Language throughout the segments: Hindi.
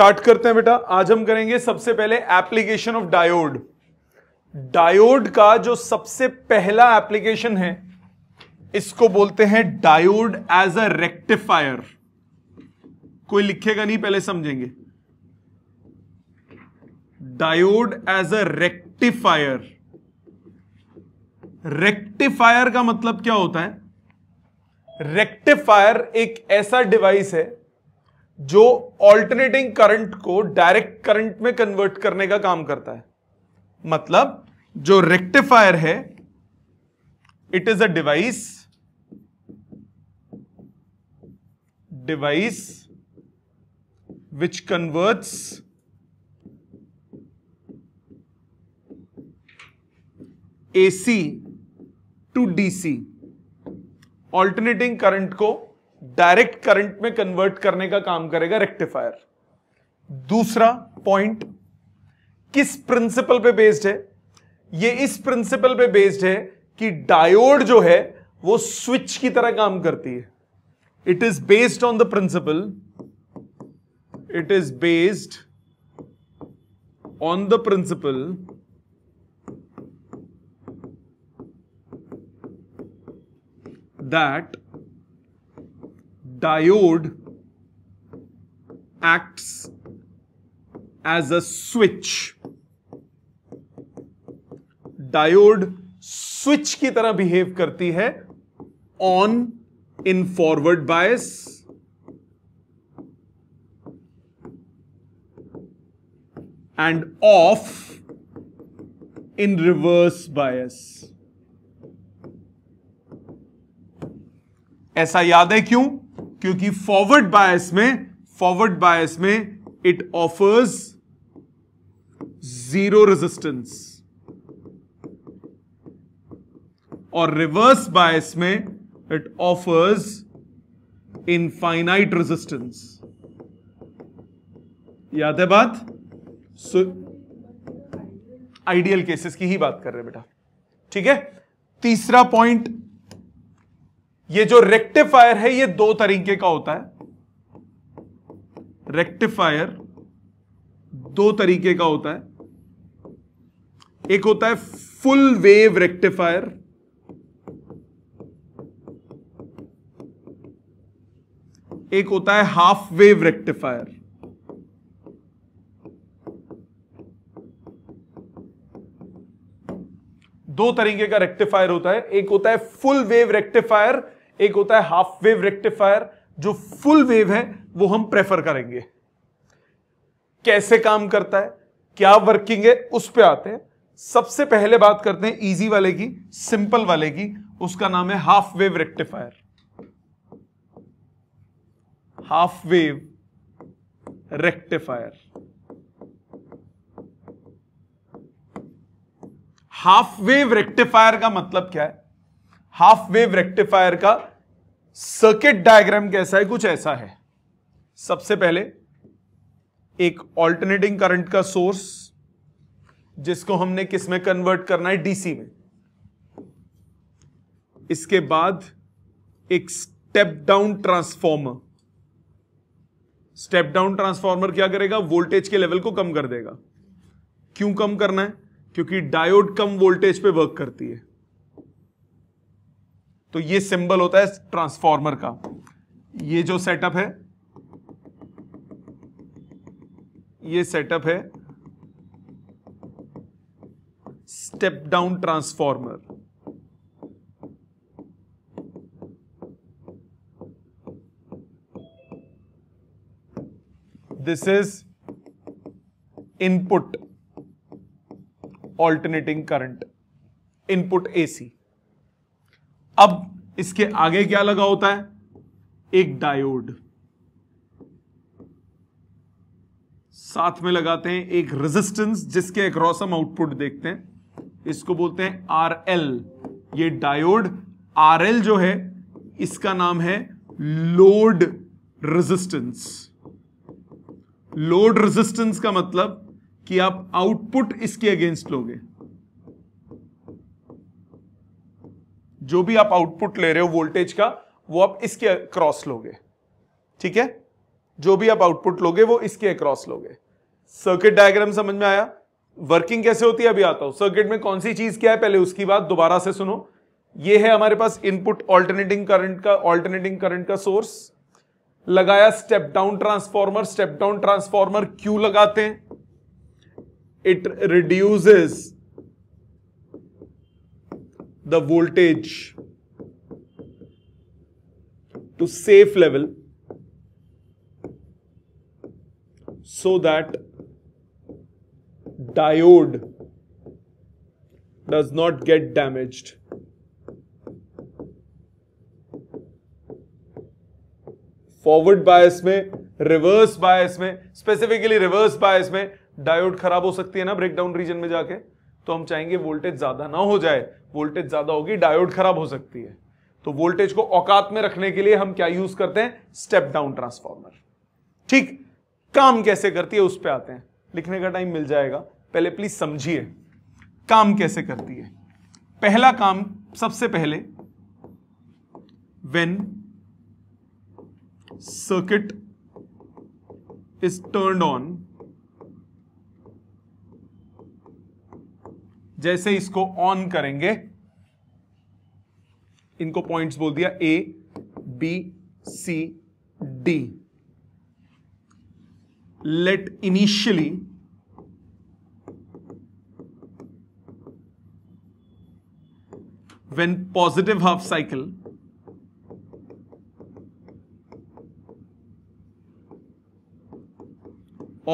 स्टार्ट करते हैं बेटा आज हम करेंगे सबसे पहले एप्लीकेशन ऑफ डायोड डायोड का जो सबसे पहला एप्लीकेशन है इसको बोलते हैं डायोड एज अ रेक्टिफायर कोई लिखेगा नहीं पहले समझेंगे diode as a rectifier rectifier का मतलब क्या होता है रेक्टिफायर एक ऐसा डिवाइस है जो ऑल्टरनेटिंग करंट को डायरेक्ट करंट में कन्वर्ट करने का काम करता है मतलब जो रेक्टिफायर है it is a device device which converts AC to DC alternating current को डायरेक्ट करंट में कन्वर्ट करने का काम करेगा रेक्टिफायर दूसरा पॉइंट किस प्रिंसिपल पे बेस्ड है ये इस प्रिंसिपल पे बेस्ड है कि डायोड जो है वो स्विच की तरह काम करती है it is based on the principle it is based on the principle that diode acts as a switch diode switch की तरह बिहेव करती है on in forward bias and off in reverse bias ऐसा याद है क्यों क्योंकि फॉरवर्ड बायस में फॉरवर्ड बायस में इट ऑफर्स जीरो रेजिस्टेंस और रिवर्स बायस में इट ऑफर्स इनफाइनाइट रेजिस्टेंस याद है बात सो आइडियल केसेस की ही बात कर रहे हैं बेटा ठीक है तीसरा पॉइंट ये जो रेक्टिफायर है ये दो तरीके का होता है रेक्टिफायर दो तरीके का होता है एक होता है फुल वेव रेक्टिफायर एक होता है हाफ वेव रेक्टिफायर दो तरीके का रेक्टिफायर होता है एक होता है फुल वेव रेक्टिफायर एक होता है हाफ वेव रेक्टिफायर जो फुल वेव है वो हम प्रेफर करेंगे कैसे काम करता है क्या वर्किंग है उस पर आते हैं सबसे पहले बात करते हैं इजी वाले की सिंपल वाले की उसका नाम है half wave rectifier half wave rectifier half wave rectifier का मतलब क्या है हाफ वेव रेक्टिफायर का सर्किट डायग्राम कैसा है कुछ ऐसा है सबसे पहले एक ऑल्टरनेटिंग करंट का सोर्स जिसको हमने किस में कन्वर्ट करना है डीसी में इसके बाद एक step down transformer step down transformer क्या करेगा वोल्टेज के लेवल को कम कर देगा क्यों कम करना है क्योंकि डायोड कम वोल्टेज पे वर्क करती है तो ये सिंबल होता है ट्रांसफॉर्मर का ये जो सेटअप है ये सेटअप है step down transformer this is input alternating current input AC अब इसके आगे क्या लगा होता है एक डायोड साथ में लगाते हैं एक रेजिस्टेंस जिसके अक्रॉस हम आउटपुट देखते हैं इसको बोलते हैं आर एल ये डायोड आर एल जो है इसका नाम है लोड रेजिस्टेंस लोड रेजिस्टेंस का मतलब कि आप आउटपुट इसके अगेंस्ट लोगे जो भी आप आउटपुट ले रहे हो वोल्टेज का वो आप इसके क्रॉस लोगे ठीक है जो भी आप आउटपुट लोगे वो इसके अक्रॉस लोगे सर्किट डायग्राम समझ में आया वर्किंग कैसे होती है अभी आता हूं सर्किट में कौन सी चीज क्या है पहले उसकी बात दोबारा से सुनो ये है हमारे पास इनपुट ऑल्टरनेटिंग करंट का ऑल्टरनेटिंग करंट का सोर्स लगाया step down transformer step down transformer क्यों लगाते हैं it reduces the voltage to safe level so that diode does not get damaged. Forward bias में रिवर्स बायस में स्पेसिफिकली रिवर्स बायस में डायोड खराब हो सकती है ना ब्रेकडाउन रीजन में जाके तो हम चाहेंगे वोल्टेज ज़्यादा ना हो जाए वोल्टेज ज़्यादा होगी डायोड खराब हो सकती है तो वोल्टेज को औकात में रखने के लिए हम क्या यूज़ करते हैं स्टेप डाउन ट्रांसफॉर्मर ठीक काम कैसे करती है उस पर आते हैं लिखने का टाइम मिल जाएगा पहले प्लीज़ समझिए काम कैसे करती है पहला काम सबसे पहले when circuit is turn on जैसे इसको ऑन करेंगे इनको पॉइंट्स बोल दिया A B C D let initially when positive half cycle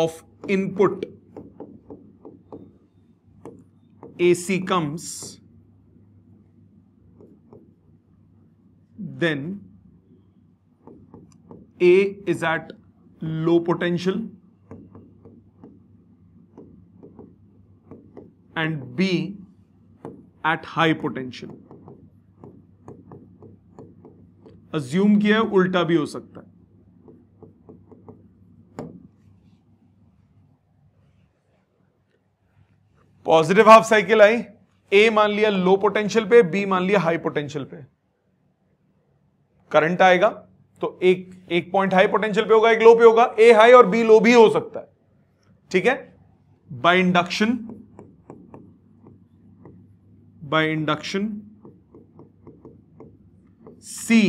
of input AC comes, then A is at low potential and B at high potential. Assume किया है उल्टा भी हो सकता है पॉजिटिव हाफ साइकिल आई ए मान लिया लो पोटेंशियल पे बी मान लिया हाई पोटेंशियल पे करंट आएगा तो एक एक पॉइंट हाई पोटेंशियल पे होगा एक लो पे होगा ए हाई और बी लो भी हो सकता है ठीक है by induction by induction C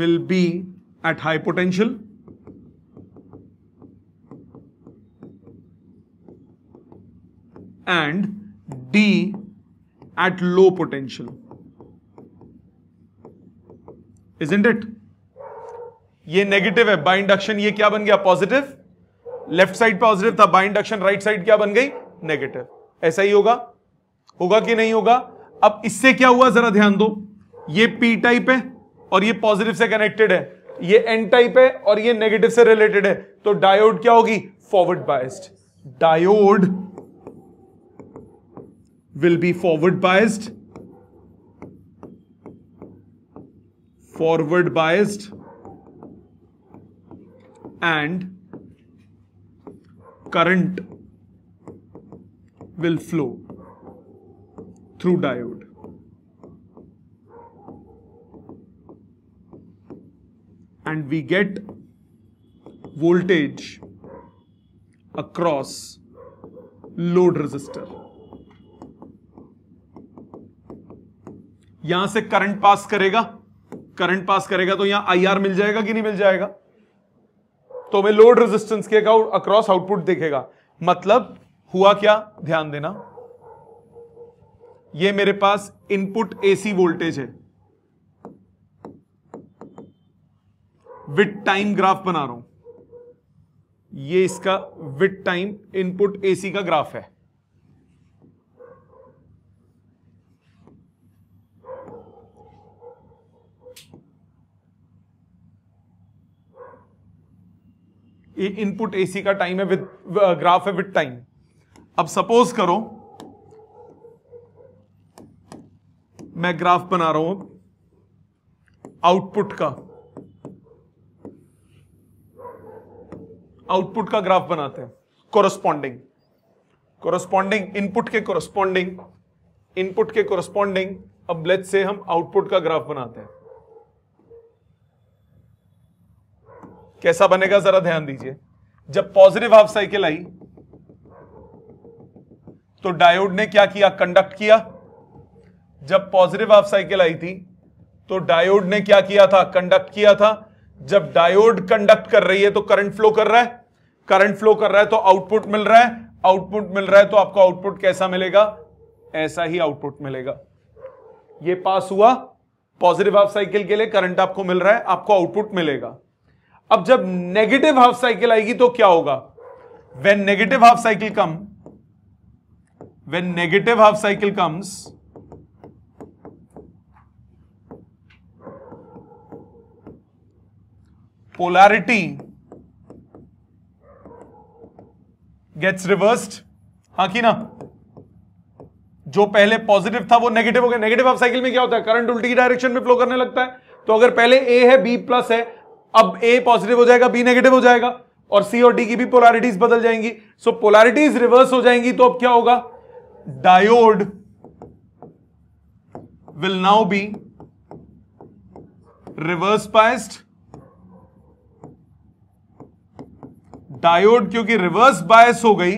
will be at high potential and D at low potential is Isn't it ये नेगेटिव है बाय इंडक्शन ये क्या बन गया पॉजिटिव लेफ्ट साइड पॉजिटिव था बाय इंडक्शन राइट साइड क्या बन गई नेगेटिव ऐसा ही होगा होगा कि नहीं होगा अब इससे क्या हुआ जरा ध्यान दो ये पी टाइप है और ये पॉजिटिव से कनेक्टेड है ये एन टाइप है और ये नेगेटिव से रिलेटेड है तो डायोड क्या होगी forward biased diode will be forward biased. Forward biased and current will flow through diode. And we get voltage across load resistor. यहां से करंट पास करेगा करंट पास करेगा तो यहां आईआर मिल जाएगा कि नहीं मिल जाएगा तो हमें लोड रेजिस्टेंस के अक्रॉस आउटपुट देखेगा मतलब हुआ क्या ध्यान देना ये मेरे पास इनपुट एसी वोल्टेज है विथ टाइम ग्राफ बना रहा हूं ये इसका विथ टाइम इनपुट एसी का ग्राफ है इनपुट एसी का टाइम है विद ग्राफ uh, है विद टाइम अब सपोज करो मैं ग्राफ बना रहा हूं आउटपुट का आउटपुट का ग्राफ बनाते हैं कोरस्पॉन्डिंग कोरस्पॉन्डिंग इनपुट के कोरस्पॉन्डिंग इनपुट के कोरस्पॉन्डिंग अब लेट से हम आउटपुट का ग्राफ बनाते हैं कैसा बनेगा जरा ध्यान दीजिए जब पॉजिटिव हाफ साइकिल आई तो डायोड ने क्या किया कंडक्ट किया जब पॉजिटिव हाफ साइकिल आई थी तो डायोड ने क्या किया था कंडक्ट किया था जब डायोड कंडक्ट कर रही है तो करंट फ्लो कर रहा है करंट फ्लो कर रहा है तो आउटपुट मिल रहा है आउटपुट मिल रहा है तो आपको आउटपुट कैसा मिलेगा ऐसा ही आउटपुट मिलेगा ये पास हुआ पॉजिटिव हाफ साइकिल के लिए करंट आपको मिल रहा है आपको आउटपुट मिलेगा अब जब नेगेटिव हाफ साइकिल आएगी तो क्या होगा when negative half cycle come when negative half cycle comes polarity gets reversed हां कि ना जो पहले पॉजिटिव था वो नेगेटिव हो गया नेगेटिव हाफ साइकिल में क्या होता है करंट उल्टी की डायरेक्शन में फ्लो करने लगता है तो अगर पहले ए है बी प्लस है अब ए पॉजिटिव हो जाएगा बी नेगेटिव हो जाएगा और सी और डी की भी पोलैरिटीज बदल जाएंगी सो पोलैरिटीज रिवर्स हो जाएंगी तो अब क्या होगा diode will now be reverse biased diode क्योंकि रिवर्स बायस हो गई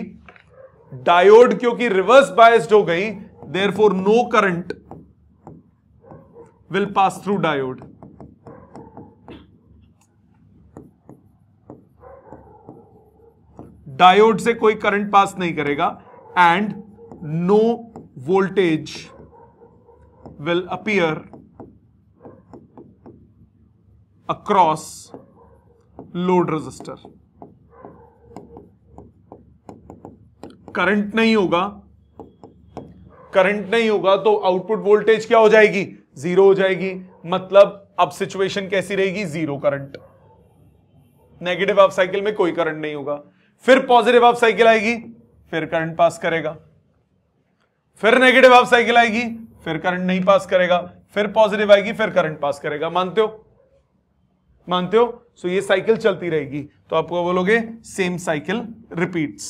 डायोड क्योंकि रिवर्स बायस्ड हो गई therefore no current will pass through diode diode से कोई करंट पास नहीं करेगा and no voltage will appear across load resistor current नहीं होगा करंट नहीं होगा तो आउटपुट वोल्टेज क्या हो जाएगी जीरो हो जाएगी मतलब अब सिचुएशन कैसी रहेगी zero current negative half cycle में कोई करंट नहीं होगा फिर पॉजिटिव हाफ साइकिल आएगी फिर करंट पास करेगा फिर नेगेटिव हाफ साइकिल आएगी फिर करंट नहीं पास करेगा फिर पॉजिटिव आएगी फिर करंट पास करेगा मानते हो मानते हो सो ये साइकिल चलती रहेगी तो आपको बोलोगे same cycle repeats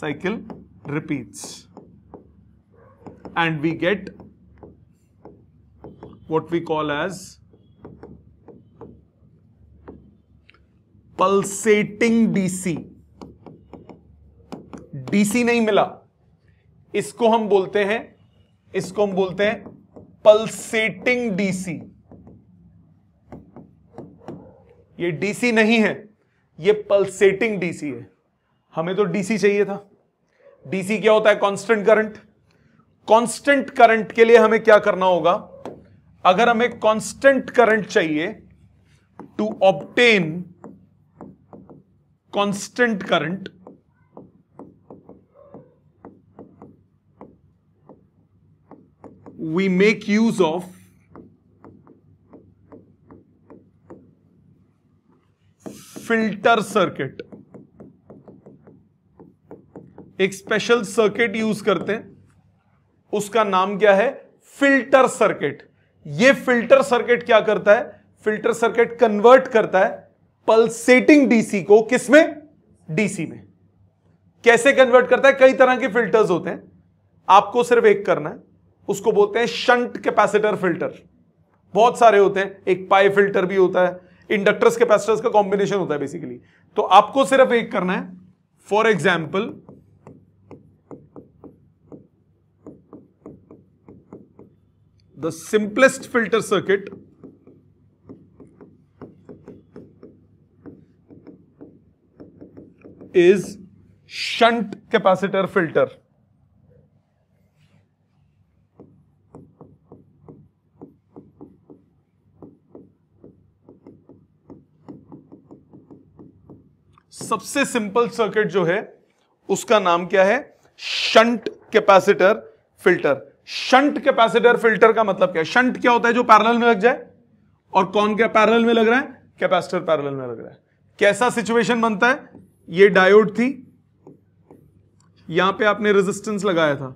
cycle repeats and we get what we call as pulsating DC DC नहीं मिला इसको हम बोलते हैं इसको हम बोलते हैं पल्सेटिंग डीसी ये डीसी नहीं है ये पल्सेटिंग डीसी है हमें तो डीसी चाहिए था डीसी क्या होता है कांस्टेंट करंट कांस्टेंट करंट के लिए हमें क्या करना होगा अगर हमें कांस्टेंट करंट चाहिए to obtain constant current we make use of filter circuit एक स्पेशल सर्किट यूज करते हैं उसका नाम क्या है फिल्टर सर्किट ये फिल्टर सर्किट क्या करता है फिल्टर सर्किट कन्वर्ट करता है पल्सेटिंग डीसी को किसमें डीसी में कैसे कन्वर्ट करता है कई तरह के फिल्टर्स होते हैं आपको सिर्फ एक करना है उसको बोलते हैं शंट कैपेसिटर फिल्टर बहुत सारे होते हैं एक पाई फिल्टर भी होता है इंडक्टर्स कैपेसिटर्स का कॉम्बिनेशन होता है बेसिकली तो आपको सिर्फ एक करना है for example the simplest filter circuit is shunt capacitor filter सबसे सिंपल सर्किट जो है उसका नाम क्या है shunt capacitor filter shunt capacitor filter का मतलब क्या है शंट क्या होता है जो पैरेलल में लग जाए और कौन क्या पैरेलल में लग रहा है कैपेसिटर पैरेलल में लग रहा है कैसा सिचुएशन बनता है ये डायोड थी यहां पे आपने रेजिस्टेंस लगाया था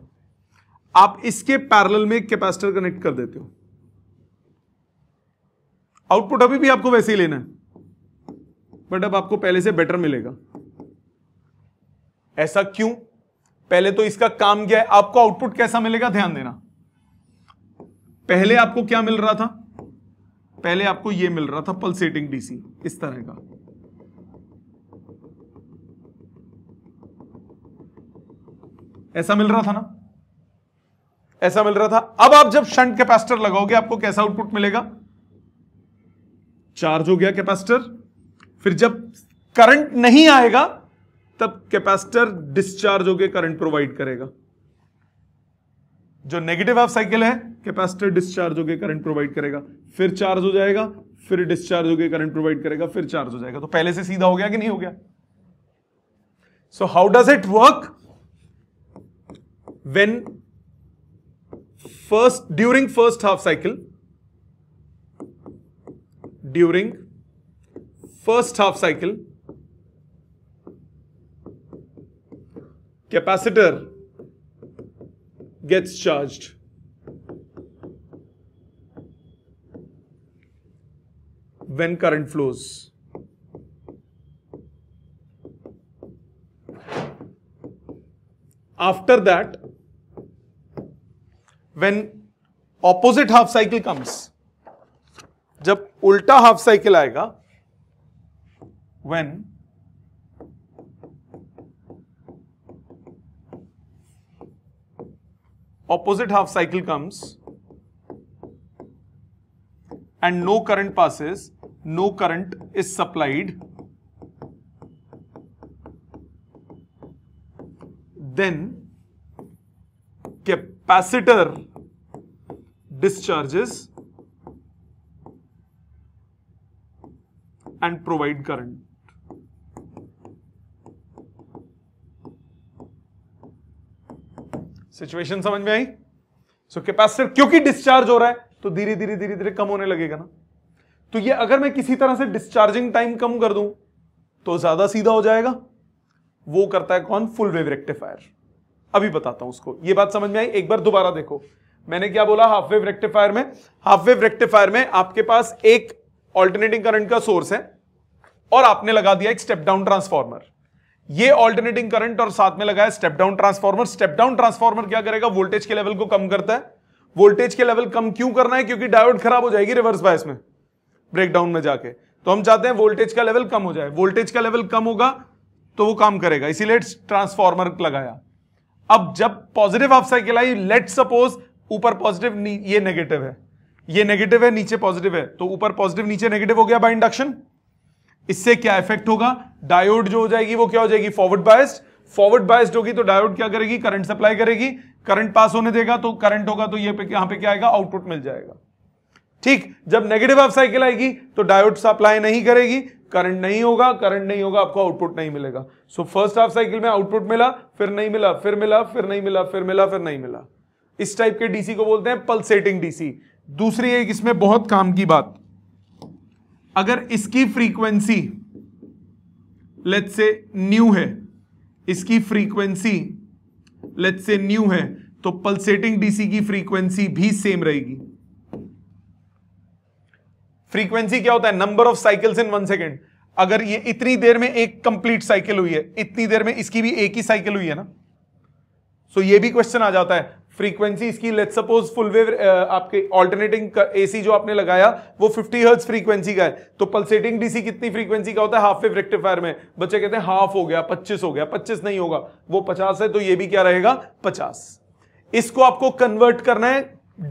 आप इसके पैरेलल में कैपेसिटर कनेक्ट कर देते हो आउटपुट अभी भी आपको वैसे ही लेना है बट अब आपको पहले से बेटर मिलेगा ऐसा क्यों पहले तो इसका काम क्या है आपको आउटपुट कैसा मिलेगा ध्यान देना पहले आपको क्या मिल रहा था पहले आपको यह मिल रहा था पल्सेटिंग डीसी इस तरह का ऐसा मिल रहा था ना ऐसा मिल रहा था अब आप जब शंट कैपेसिटर लगाओगे आपको कैसा आउटपुट मिलेगा चार्ज हो गया कैपेसिटर फिर जब करंट नहीं आएगा तब कैपेसिटर डिस्चार्ज होकर करंट प्रोवाइड करेगा जो नेगेटिव हाफ साइकिल है कैपेसिटर डिस्चार्ज होकर करंट प्रोवाइड करेगा फिर चार्ज हो जाएगा फिर डिस्चार्ज होकर करंट प्रोवाइड करेगा फिर चार्ज हो जाएगा तो पहले से सीधा हो गया कि नहीं हो गया so how does it work when first during first half cycle during first half cycle capacitor gets charged when current flows. After that, when opposite half cycle comes जब उल्टा हाफ साइकिल आएगा when opposite half cycle comes and no current passes no current is supplied then capacitor discharges and provide current. Situation समझ में आई सो कैपेसिटर क्योंकि डिस्चार्ज हो रहा है तो धीरे धीरे धीरे धीरे कम होने लगेगा ना तो ये अगर मैं किसी तरह से डिस्चार्जिंग टाइम कम कर दूं तो ज्यादा सीधा हो जाएगा वो करता है कौन फुल वेव रेक्टिफायर अभी बताता हूं उसको ये बात समझ में आई एक बार दोबारा देखो मैंने क्या बोला हाफ वेव रेक्टिफायर में हाफ वेव रेक्टिफायर में आपके पास एक ऑल्टरनेटिंग करंट का सोर्स है और आपने लगा दिया एक स्टेप डाउन ट्रांसफॉर्मर ये ऑल्टरनेटिंग करंट और साथ में लगाया step down transformer step down transformer क्या करेगा वोल्टेज के लेवल को कम करता है वोल्टेज के लेवल कम क्यों करना है क्योंकि डायोड खराब हो जाएगी रिवर्स बायस में ब्रेकडाउन में जाके तो हम चाहते हैं वोल्टेज का लेवल कम हो जाए वोल्टेज का लेवल कम होगा तो वो काम करेगा इसीलिए ट्रांसफॉर्मर लगाया अब जब पॉजिटिव हाफ साइकिल आई लेट सपोज ऊपर पॉजिटिव ये नेगेटिव है ये नेगेटिव है नीचे पॉजिटिव है तो ऊपर पॉजिटिव नीचे नेगेटिव हो गया बाय इंडक्शन इससे क्या इफेक्ट होगा डायोड जो हो जाएगी वो क्या हो जाएगी फॉरवर्ड बायस्ड फॉरवर्ड बायस्ड होगी तो डायोड क्या करेगी करंट सप्लाई करेगी करंट पास होने देगा तो करंट होगा तो ये पे यहां पे क्या आएगा आउटपुट मिल जाएगा ठीक जब नेगेटिव आप साइकिल आएगी तो डायोड सप्लाई नहीं करेगी करंट नहीं होगा करंट नहीं होगा आपको आउटपुट नहीं मिलेगा सो फर्स्ट हाफ साइकिल में आउटपुट मिला फिर नहीं मिला फिर मिला फिर नहीं मिला फिर मिला फिर नहीं मिला इस टाइप के डीसी को बोलते हैं पल्सेटिंग डीसी दूसरी एक इसमें बहुत काम की बात अगर इसकी फ्रीक्वेंसी लेट से न्यू है इसकी फ्रीक्वेंसी लेट से न्यू है तो पल्सेटिंग डीसी की फ्रीक्वेंसी भी सेम रहेगी फ्रीक्वेंसी क्या होता है number of cycles in one second अगर ये इतनी देर में एक कंप्लीट साइकिल हुई है इतनी देर में इसकी भी एक ही साइकिल हुई है ना सो so ये भी क्वेश्चन आ जाता है फ्रीक्वेंसी इसकी लेट सपोज फुल वेव आपके ऑल्टरनेटिंग एसी जो आपने लगाया वो 50 हर्ट्ज फ्रीक्वेंसी का है तो पल्सेटिंग डीसी कितनी फ्रीक्वेंसी का होता है हाफ वेव रेक्टिफायर में बच्चे कहते हैं हाफ हो गया 25 हो गया 25 नहीं होगा वो 50 है तो ये भी क्या रहेगा 50 इसको आपको कन्वर्ट करना है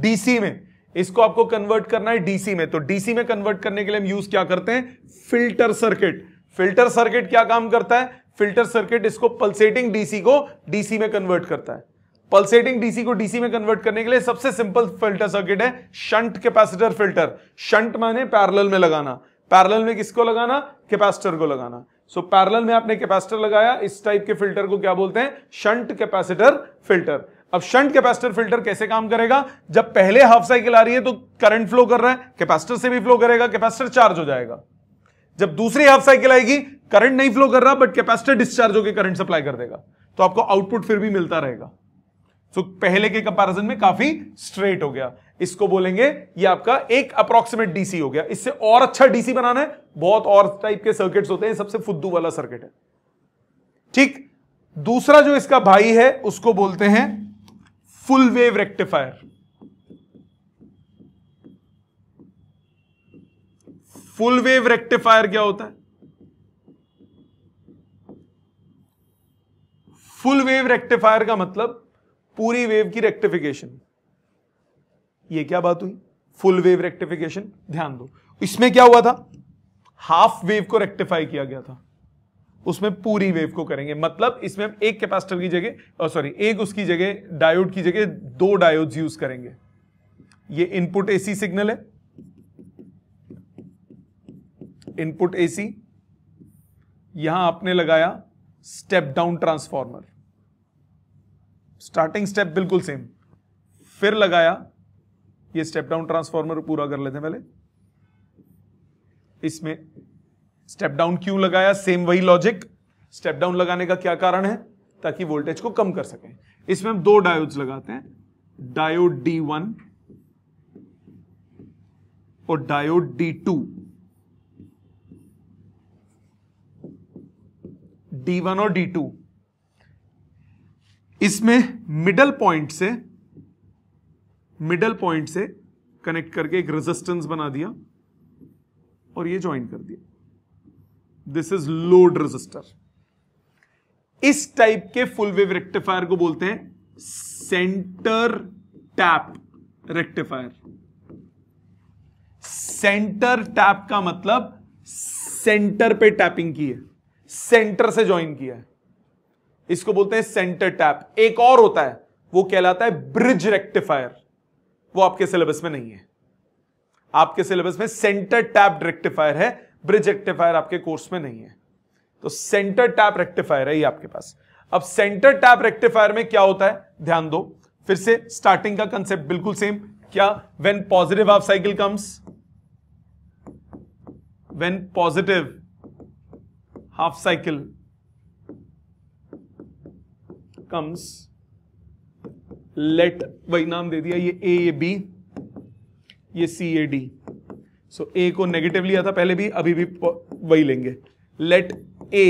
डीसी में इसको आपको कन्वर्ट करना है डीसी में तो डीसी में कन्वर्ट करने के लिए हम यूज क्या करते हैं फिल्टर सर्किट फिल्टर सर्किट क्या काम करता है फिल्टर सर्किट इसको पल्सेटिंग डीसी को डीसी में कन्वर्ट करता है पल्सेटिंग डीसी को डीसी में कन्वर्ट करने के लिए सबसे सिंपल फिल्टर सर्किट है शंट कैपेसिटर फिल्टर शंट माने पैरेलल में लगाना पैरेलल में किसको लगाना कैपेसिटर को लगाना सो so, पैरेलल में आपने कैपेसिटर लगाया इस टाइप के फिल्टर को क्या बोलते हैं शंट कैपेसिटर फिल्टर अब शंट कैपेसिटर फिल्टर कैसे काम करेगा जब पहले हाफ साइकिल आ रही है तो करंट फ्लो कर रहा है कैपेसिटर से भी फ्लो करेगा कैपेसिटर चार्ज हो जाएगा जब दूसरी हाफ साइकिल आएगी करंट नहीं फ्लो कर रहा बट कैपेसिटर डिस्चार्ज होकर करंट सप्लाई कर देगा तो आपको आउटपुट फिर भी मिलता रहेगा सो पहले के कंपैरिजन में काफी स्ट्रेट हो गया इसको बोलेंगे ये आपका एक अप्रोक्सीमेट डीसी हो गया इससे और अच्छा डीसी बनाना है बहुत और टाइप के सर्किट्स होते हैं सबसे फुद्दू वाला सर्किट है ठीक दूसरा जो इसका भाई है उसको बोलते हैं full wave rectifier full wave rectifier क्या होता है फुल वेव रेक्टिफायर का मतलब पूरी वेव की रेक्टिफिकेशन ये क्या बात हुई फुल वेव रेक्टिफिकेशन ध्यान दो इसमें क्या हुआ था हाफ वेव को रेक्टिफाई किया गया था उसमें पूरी वेव को करेंगे मतलब इसमें हम एक कैपेसिटर की जगह सॉरी एक उसकी जगह डायोड की जगह दो डायोड्स यूज करेंगे ये इनपुट एसी सिग्नल है इनपुट एसी यहां आपने लगाया step down transformer starting step बिल्कुल सेम फिर लगाया ये स्टेप डाउन ट्रांसफॉर्मर पूरा कर लेते हैं पहले इसमें स्टेप डाउन क्यों लगाया सेम वही लॉजिक स्टेप डाउन लगाने का क्या कारण है ताकि वोल्टेज को कम कर सकें इसमें हम दो डायोड्स लगाते हैं डायोड डी वन और diode D two D one और डी टू इसमें मिडल पॉइंट से मिडल पॉइंट से कनेक्ट करके एक रेजिस्टेंस बना दिया और ये ज्वाइन कर दिया दिस इज लोड रेजिस्टर इस टाइप के फुल वेव रेक्टिफायर को बोलते हैं centre tap rectifier centre tap का मतलब सेंटर पे टैपिंग की है सेंटर से ज्वाइन किया है इसको बोलते हैं सेंटर टैप एक और होता है वो कहलाता है ब्रिज रेक्टिफायर वो आपके सिलेबस में नहीं है आपके सिलेबस में सेंटर टैप रेक्टिफायर है ब्रिज रेक्टिफायर आपके कोर्स में नहीं है तो सेंटर टैप रेक्टिफायर है ये आपके पास अब सेंटर टैप रेक्टिफायर में क्या होता है ध्यान दो फिर से स्टार्टिंग का कंसेप्ट बिल्कुल सेम क्या when positive half cycle comes when positive half cycle comes let वही नाम दे दिया ये ए ये बी ये सी ए डी सो ए को नेगेटिव लिया था पहले भी अभी भी वही लेंगे let A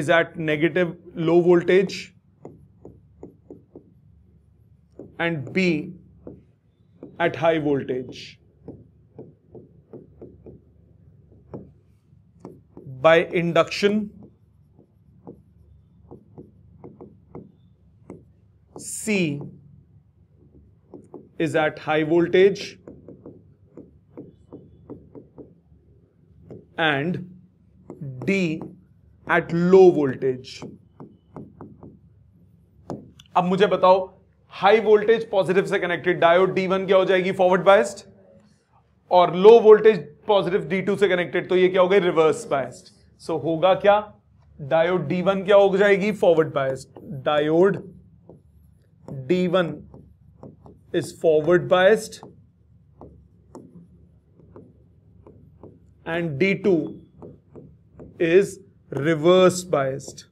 is at negative low voltage and B at high voltage by induction C is at high voltage and D at low voltage. अब मुझे बताओ हाई वोल्टेज पॉजिटिव से कनेक्टेड डायोड D1 क्या हो जाएगी फॉरवर्ड बायस्ड और लो वोल्टेज पॉजिटिव D2 से कनेक्टेड तो ये क्या हो गई रिवर्स बायस्ड सो होगा क्या डायोड D1 क्या हो जाएगी forward biased diode d1 is forward biased and d2 is reverse biased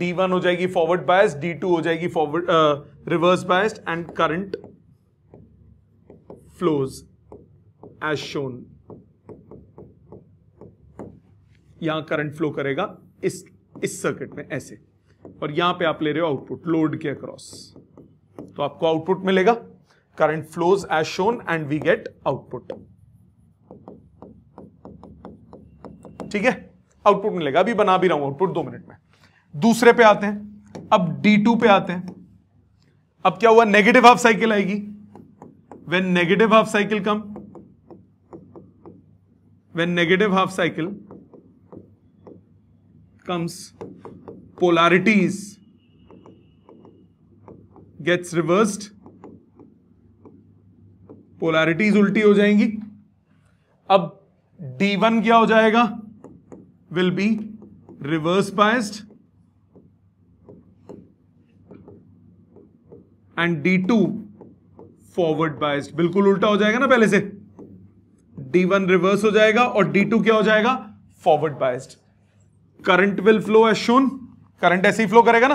d1 हो जाएगी फॉरवर्ड बायस d2 हो जाएगी forward reverse biased and current flows as shown यहां करंट फ्लो करेगा इस इस सर्किट में ऐसे और यहां पे आप ले रहे हो आउटपुट लोड के अक्रॉस तो आपको आउटपुट मिलेगा current flows as shown and we get output ठीक है आउटपुट मिलेगा अभी बना भी रहा हूं आउटपुट दो मिनट में दूसरे पे आते हैं अब D2 पे आते हैं अब क्या हुआ नेगेटिव हाफ साइकिल आएगी when negative half cycle come when negative half cycle comes polarities gets reversed polarities उल्टी हो जाएंगी अब D1 क्या हो जाएगा will be reverse biased and D2 forward biased बिल्कुल उल्टा हो जाएगा ना पहले से D1 रिवर्स हो जाएगा और D2 क्या हो जाएगा forward biased current will flow as shown current ऐसे ही फ्लो करेगा ना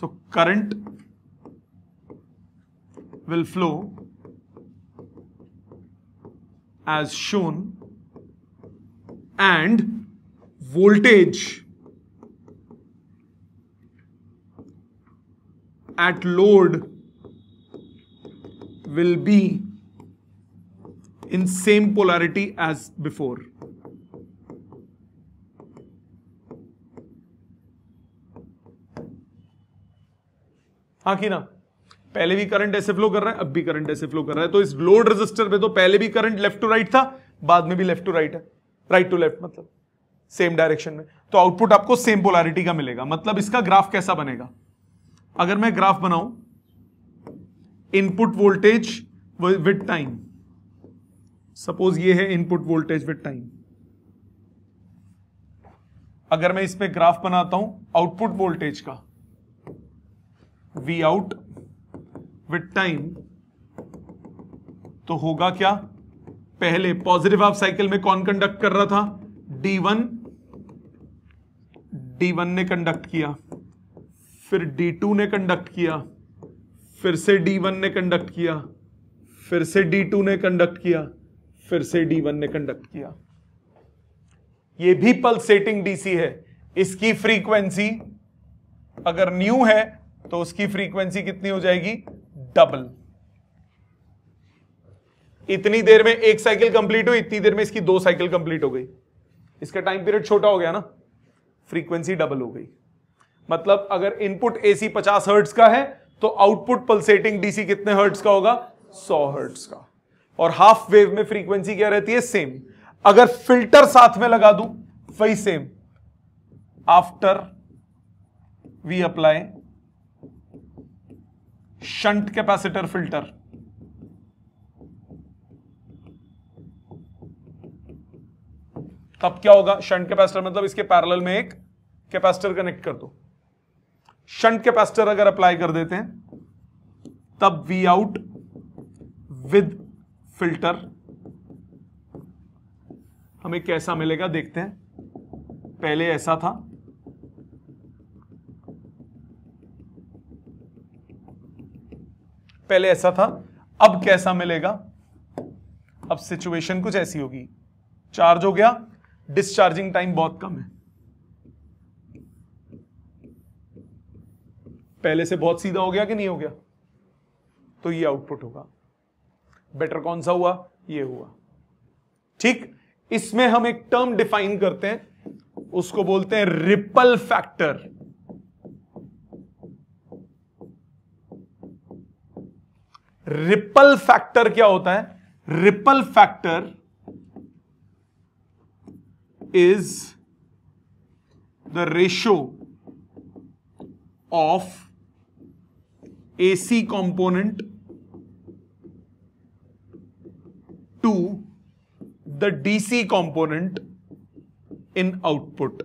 so current will flow as shown and voltage at load will be in same polarity as before हाँ कि ना पहले भी करंट ऐसे फ्लो कर रहा है अब भी करंट ऐसे फ्लो कर रहा है तो इस लोड रजिस्टर पे तो पहले भी करंट लेफ्ट टू राइट था बाद में भी लेफ्ट टू राइट है राइट टू लेफ्ट मतलब सेम डायरेक्शन में तो आउटपुट आपको सेम पोलैरिटी का मिलेगा मतलब इसका ग्राफ कैसा बनेगा अगर मैं ग्राफ बनाऊं input voltage with time suppose ये है इनपुट वोल्टेज विद टाइम अगर मैं इस पे ग्राफ बनाता हूं आउटपुट वोल्टेज का v आउट with टाइम तो होगा क्या पहले पॉजिटिव हाफ साइकिल में कौन कंडक्ट कर रहा था डी वन डी वन ने कंडक्ट किया फिर डी टू ने कंडक्ट किया फिर से डी वन ने कंडक्ट किया फिर से डी टू ने कंडक्ट किया फिर से डी वन ने कंडक्ट किया ये भी पल्सेटिंग डीसी है इसकी फ्रीक्वेंसी अगर न्यू है तो उसकी फ्रीक्वेंसी कितनी हो जाएगी डबल इतनी देर में एक साइकिल कंप्लीट हुई इतनी देर में इसकी दो साइकिल कंप्लीट हो गई इसका टाइम पीरियड छोटा हो गया ना फ्रीक्वेंसी डबल हो गई मतलब अगर इनपुट एसी 50 हर्ट्स का है तो आउटपुट पल्सेटिंग डीसी कितने हर्ट्स का होगा 100 हर्ट्स का और हाफ वेव में फ्रीक्वेंसी क्या रहती है सेम अगर फिल्टर साथ में लगा दू वही same after we apply shunt capacitor filter तब क्या होगा शंट कैपेसिटर मतलब इसके पैरेलल में एक कैपेसिटर कनेक्ट कर दो शंट कैपेसिटर अगर अप्लाई कर देते हैं तब वी आउट विद फिल्टर हमें कैसा मिलेगा देखते हैं पहले ऐसा था पहले ऐसा था अब कैसा मिलेगा अब सिचुएशन कुछ ऐसी होगी चार्ज हो गया डिस्चार्जिंग टाइम बहुत कम है पहले से बहुत सीधा हो गया कि नहीं हो गया तो ये आउटपुट होगा बेटर कौन सा हुआ ये हुआ ठीक इसमें हम एक टर्म डिफाइन करते हैं उसको बोलते हैं रिपल फैक्टर रिपल फैक्टर क्या होता है ripple factor is the ratio of AC component to the DC component in output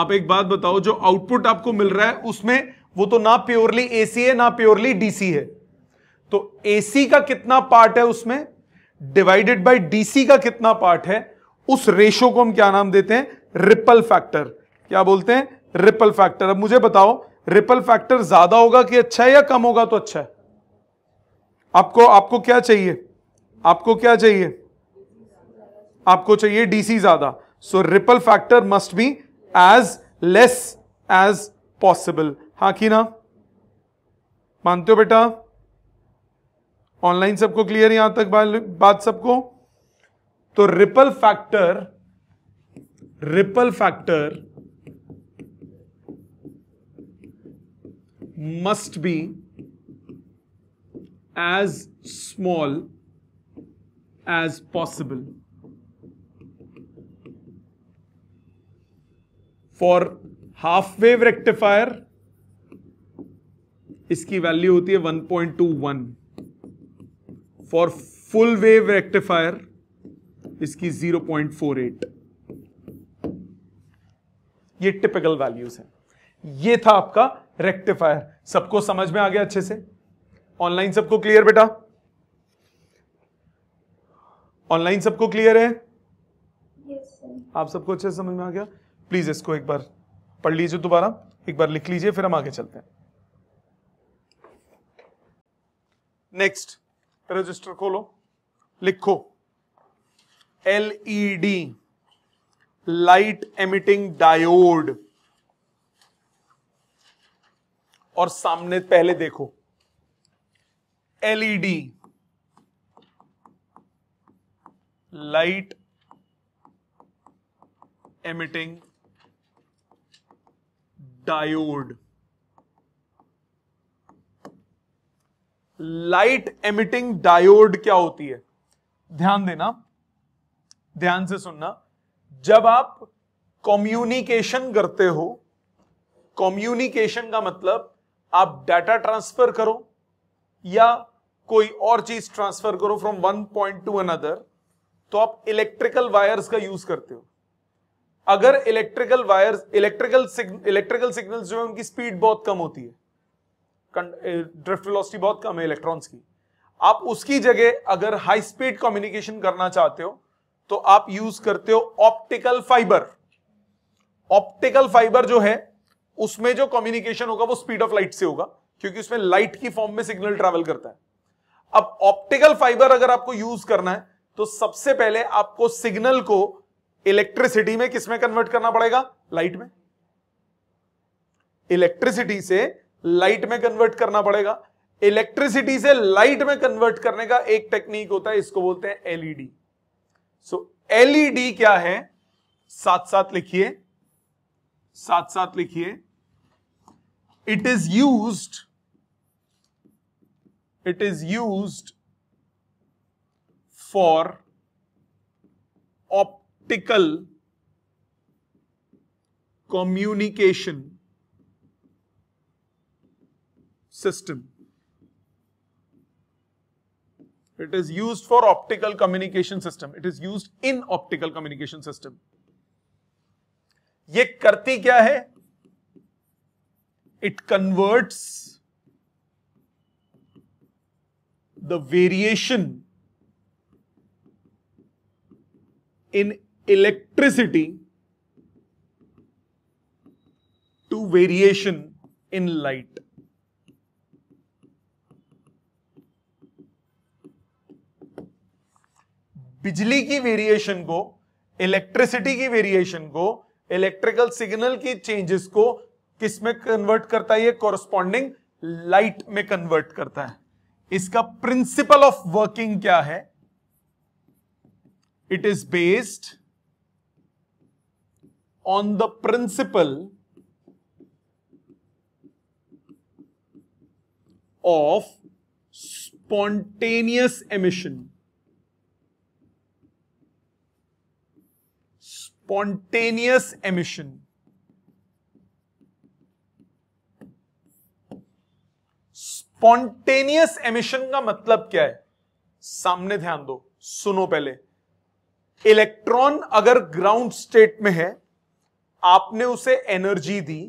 आप एक बात बताओ जो आउटपुट आपको मिल रहा है उसमें वो तो ना प्योरली एसी है ना प्योरली डीसी है तो एसी का कितना पार्ट है उसमें डिवाइडेड बाय डीसी का कितना पार्ट है उस रेशो को हम क्या नाम देते हैं रिपल फैक्टर क्या बोलते हैं रिपल फैक्टर अब मुझे बताओ रिपल फैक्टर ज्यादा होगा कि अच्छा है या कम होगा तो अच्छा है आपको आपको क्या चाहिए आपको क्या चाहिए आपको चाहिए डीसी ज्यादा so ripple factor must be as less as possible हाँ की ना मानते हो बेटा ऑनलाइन सबको क्लियर यहां तक बात सबको तो ripple factor ripple factor must be as small as possible for half wave rectifier इसकी वैल्यू होती है 1.21 फॉर फुल वेव रेक्टिफायर इसकी 0.48 ये टिपिकल वैल्यूज है ये था आपका रेक्टिफायर सबको समझ में आ गया अच्छे से ऑनलाइन सबको क्लियर बेटा ऑनलाइन सबको क्लियर है yes, आप सबको अच्छे से समझ में आ गया प्लीज इसको एक बार पढ़ लीजिए दोबारा एक बार लिख लीजिए फिर हम आगे चलते हैं नेक्स्ट रजिस्टर खोलो लिखो एलईडी लाइट एमिटिंग डायोड और सामने पहले देखो LED light emitting diode light emitting diode क्या होती है ध्यान देना ध्यान से सुनना जब आप कम्युनिकेशन करते हो कम्युनिकेशन का मतलब आप डाटा ट्रांसफर करो या कोई और चीज ट्रांसफर करो from one point to another तो आप इलेक्ट्रिकल वायर्स का यूज करते हो अगर electrical wires electrical electrical signals जो है उनकी स्पीड बहुत कम होती है ड्रिफ्ट वेलोसिटी बहुत कम है इलेक्ट्रॉन्स की आप उसकी जगह अगर हाई स्पीड कम्युनिकेशन करना चाहते हो तो आप यूज करते हो ऑप्टिकल फाइबर ऑप्टिकल फाइबर जो है उसमें जो कम्युनिकेशन होगा वो स्पीड ऑफ लाइट से होगा क्योंकि उसमें लाइट की फॉर्म में सिग्नल ट्रेवल करता है अब ऑप्टिकल फाइबर अगर आपको यूज करना है तो सबसे पहले आपको सिग्नल को इलेक्ट्रिसिटी में किसमें कन्वर्ट करना पड़ेगा लाइट में इलेक्ट्रिसिटी से लाइट में कन्वर्ट करना पड़ेगा इलेक्ट्रिसिटी से लाइट में कन्वर्ट करने का एक टेक्निक होता है इसको बोलते हैं एलईडी सो एलईडी क्या है साथ साथ लिखिए साथ साथ लिखिए it is used it is use for optical communication system. It is used for optical communication system. It is used in optical communication system. ये करती क्या है It converts the variation in electricity to variation in light. बिजली की वेरिएशन को इलेक्ट्रिसिटी की वेरिएशन को इलेक्ट्रिकल सिग्नल की चेंजेस को किस में कन्वर्ट करता है ये कॉरस्पॉन्डिंग लाइट में कन्वर्ट करता है इसका प्रिंसिपल ऑफ वर्किंग क्या है it is based on the principle of spontaneous emission spontaneous emission spontaneous emission का मतलब क्या है सामने ध्यान दो सुनो पहले इलेक्ट्रॉन अगर ग्राउंड स्टेट में है आपने उसे एनर्जी दी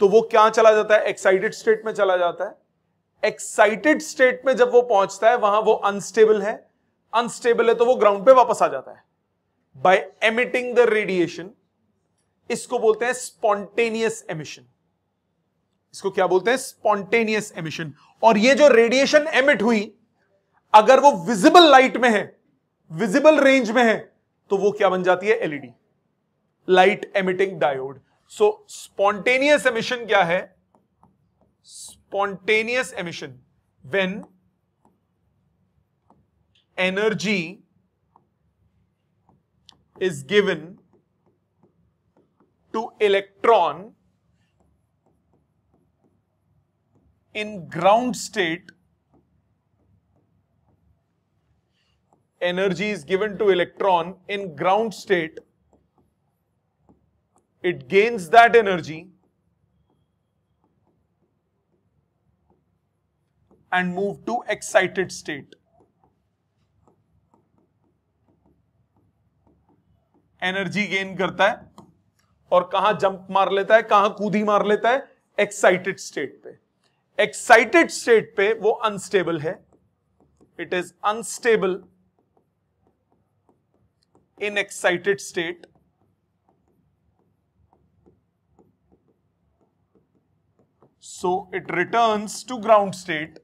तो वो क्या चला जाता है एक्साइटेड स्टेट में चला जाता है एक्साइटेड स्टेट में जब वो पहुंचता है वहां वो अनस्टेबल है अनस्टेबल है तो वो ग्राउंड पे वापस आ जाता है बाय एमिटिंग द रेडिएशन इसको बोलते हैं स्पॉन्टेनियस एमिशन इसको क्या बोलते हैं स्पॉन्टेनियस एमिशन और ये जो रेडिएशन एमिट हुई अगर वो विजिबल लाइट में है विजिबल रेंज में है तो वो क्या बन जाती है LED light emitting diode so spontaneous emission क्या है spontaneous emission when energy is given to electron in ground state energy is given to electron in ground state it gains that energy and move to excited state energy gain करता है और कहां जंप मार लेता है कहां कूदी मार लेता है एक्साइटेड स्टेट पे एक्साइटेड स्टेट पे वो अनस्टेबल है it is unstable in excited state so it returns to ground state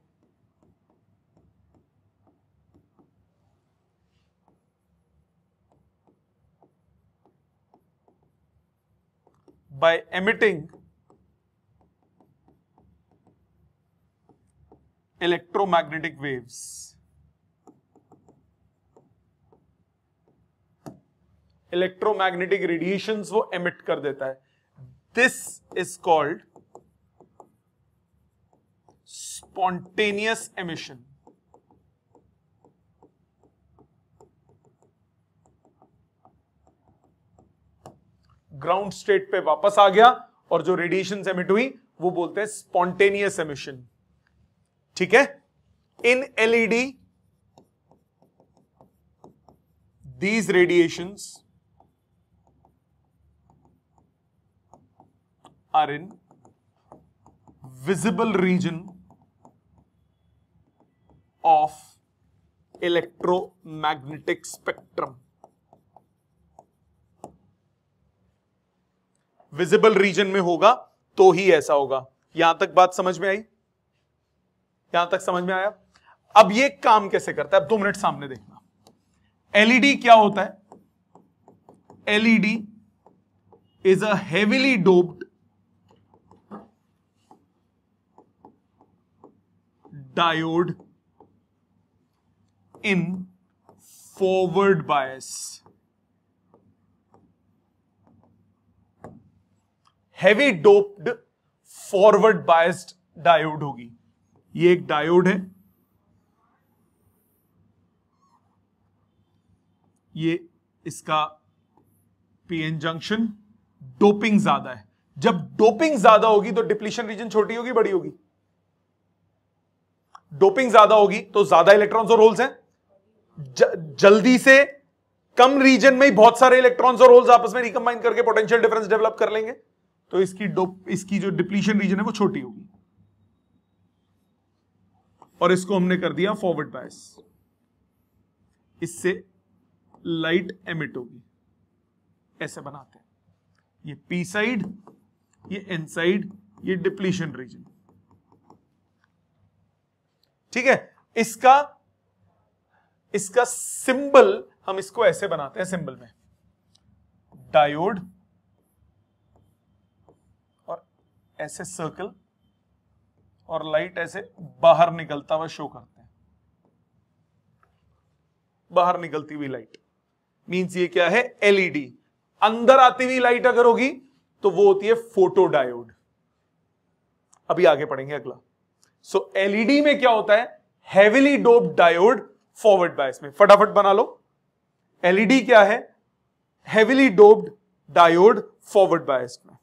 by emitting electromagnetic waves. Electromagnetic radiation वो एमिट कर देता है this is called spontaneous emission ground state पे वापस आ गया और जो रेडिएशन एमिट हुई वो बोलते हैं स्पॉन्टेनियस एमिशन ठीक है in LED these radiations are in visible region of electromagnetic spectrum visible region में होगा तो ही ऐसा होगा यहां तक बात समझ में आई यहां तक समझ में आया अब ये काम कैसे करता है अब दो मिनट सामने देखना एलईडी e क्या होता है LED is a heavily doped diode in forward bias heavy doped forward biased diode होगी ये एक डायोड है ये इसका पीएन जंक्शन डोपिंग ज्यादा है जब डोपिंग ज्यादा होगी तो डिप्लीशन रीजन छोटी होगी बड़ी होगी डोपिंग ज्यादा होगी तो ज्यादा इलेक्ट्रॉन्स और होल्स हैं जल्दी से कम रीजन में ही बहुत सारे इलेक्ट्रॉन्स और होल्स आपस में रिकम्बाइन करके पोटेंशियल डिफरेंस डेवलप कर लेंगे तो इसकी डोप इसकी जो डिप्लीशन रीजन है वो छोटी होगी और इसको हमने कर दिया फॉरवर्ड बायस इससे लाइट एमिट होगी ऐसे बनाते हैं ये पी साइड ये एन साइड ये डिप्लीशन रीजन ठीक है इसका इसका सिंबल हम इसको ऐसे बनाते हैं सिंबल में डायोड ऐसे सर्कल और लाइट ऐसे बाहर निकलता हुआ शो करते हैं बाहर निकलती हुई लाइट मींस ये क्या है एलईडी e अंदर आती हुई लाइट अगर होगी तो वो होती है फोटोडायोड अभी आगे पढ़ेंगे अगला सो so, एलईडी e में क्या होता है heavily dope diode forward bias में फटाफट बना लो एलईडी e क्या है heavily doped diode forward bias में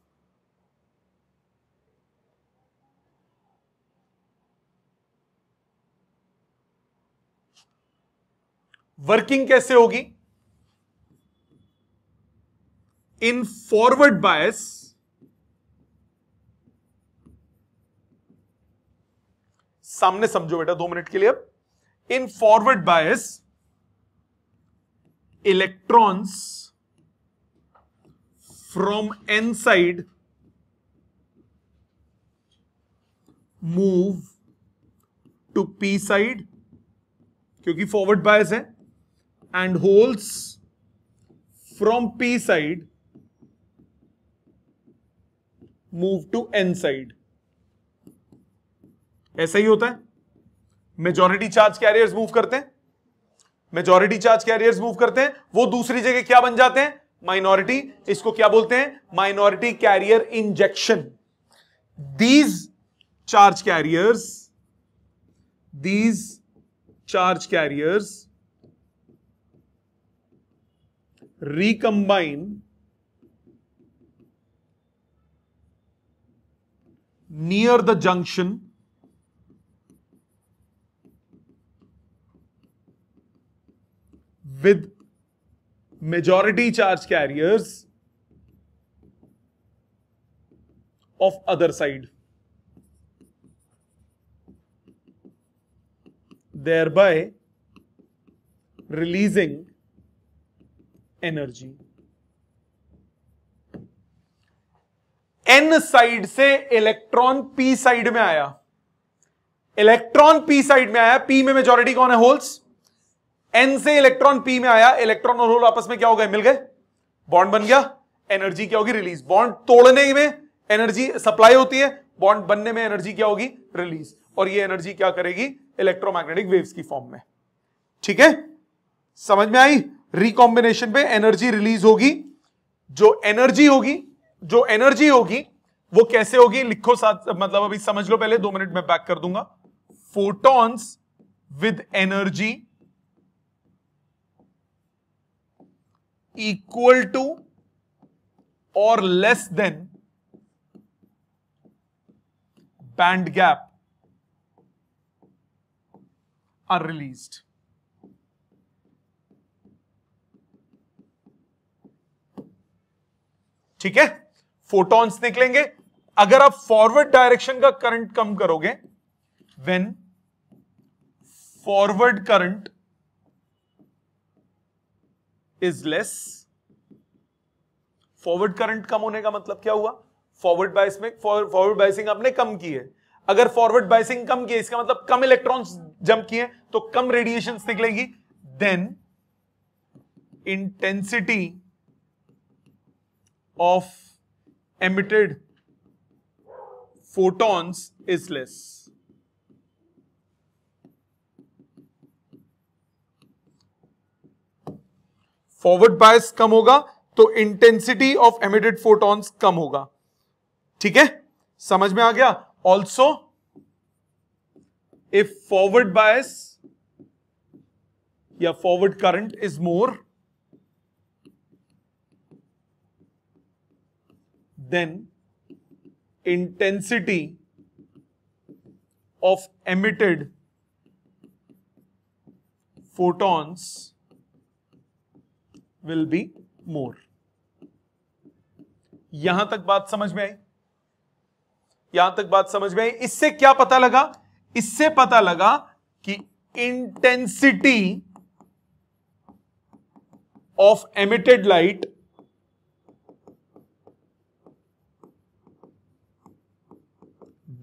वर्किंग कैसे होगी इन फॉरवर्ड बायस सामने समझो बेटा दो मिनट के लिए अब in forward bias electrons from N side move to P side क्योंकि फॉरवर्ड बायस है and holes from P side move to N side. ऐसा ही होता है मेजोरिटी चार्ज कैरियर्स मूव करते हैं मेजोरिटी चार्ज कैरियर्स मूव करते हैं वो दूसरी जगह क्या बन जाते हैं माइनॉरिटी इसको क्या बोलते हैं minority carrier injection these charge carriers these charge carriers recombine near the junction with majority charge carriers of other side thereby releasing energy N side से इलेक्ट्रॉन पी साइड में आया इलेक्ट्रॉन पी साइड में आया पी में मेजोरिटी कौन है होल्स एन से इलेक्ट्रॉन पी में आया इलेक्ट्रॉन और होल आपस में क्या हो गए मिल गए बॉन्ड बन गया एनर्जी क्या होगी रिलीज बॉन्ड तोड़ने में एनर्जी सप्लाई होती है बॉन्ड बनने में एनर्जी क्या होगी रिलीज और ये एनर्जी क्या करेगी इलेक्ट्रोमैग्नेटिक वेव्स की फॉर्म में ठीक है समझ में आई रिकॉम्बिनेशन पे एनर्जी रिलीज होगी जो एनर्जी होगी जो एनर्जी होगी वो कैसे होगी लिखो साथ मतलब अभी समझ लो पहले दो मिनट में बैक कर दूंगा photons with energy equal to और less than band gap are released ठीक है फोटॉन्स निकलेंगे अगर आप फॉरवर्ड डायरेक्शन का करंट कम करोगे when forward current is less forward current कम होने का मतलब क्या हुआ फॉरवर्ड बाइस में फॉरवर्ड बाइसिंग आपने कम की है अगर फॉरवर्ड बाइसिंग कम की है इसका मतलब कम इलेक्ट्रॉन्स जंप किए तो कम रेडिएशन निकलेगी then intensity of emitted photons is less forward bias कम होगा तो इंटेंसिटी ऑफ एमिटेड फोटॉन्स कम होगा ठीक है समझ में आ गया ऑल्सो इफ फॉरवर्ड बायस या forward current is more then intensity of emitted photons will be more यहां तक बात समझ में आई यहां तक बात समझ में आई इससे क्या पता लगा इससे पता लगा कि intensity of emitted light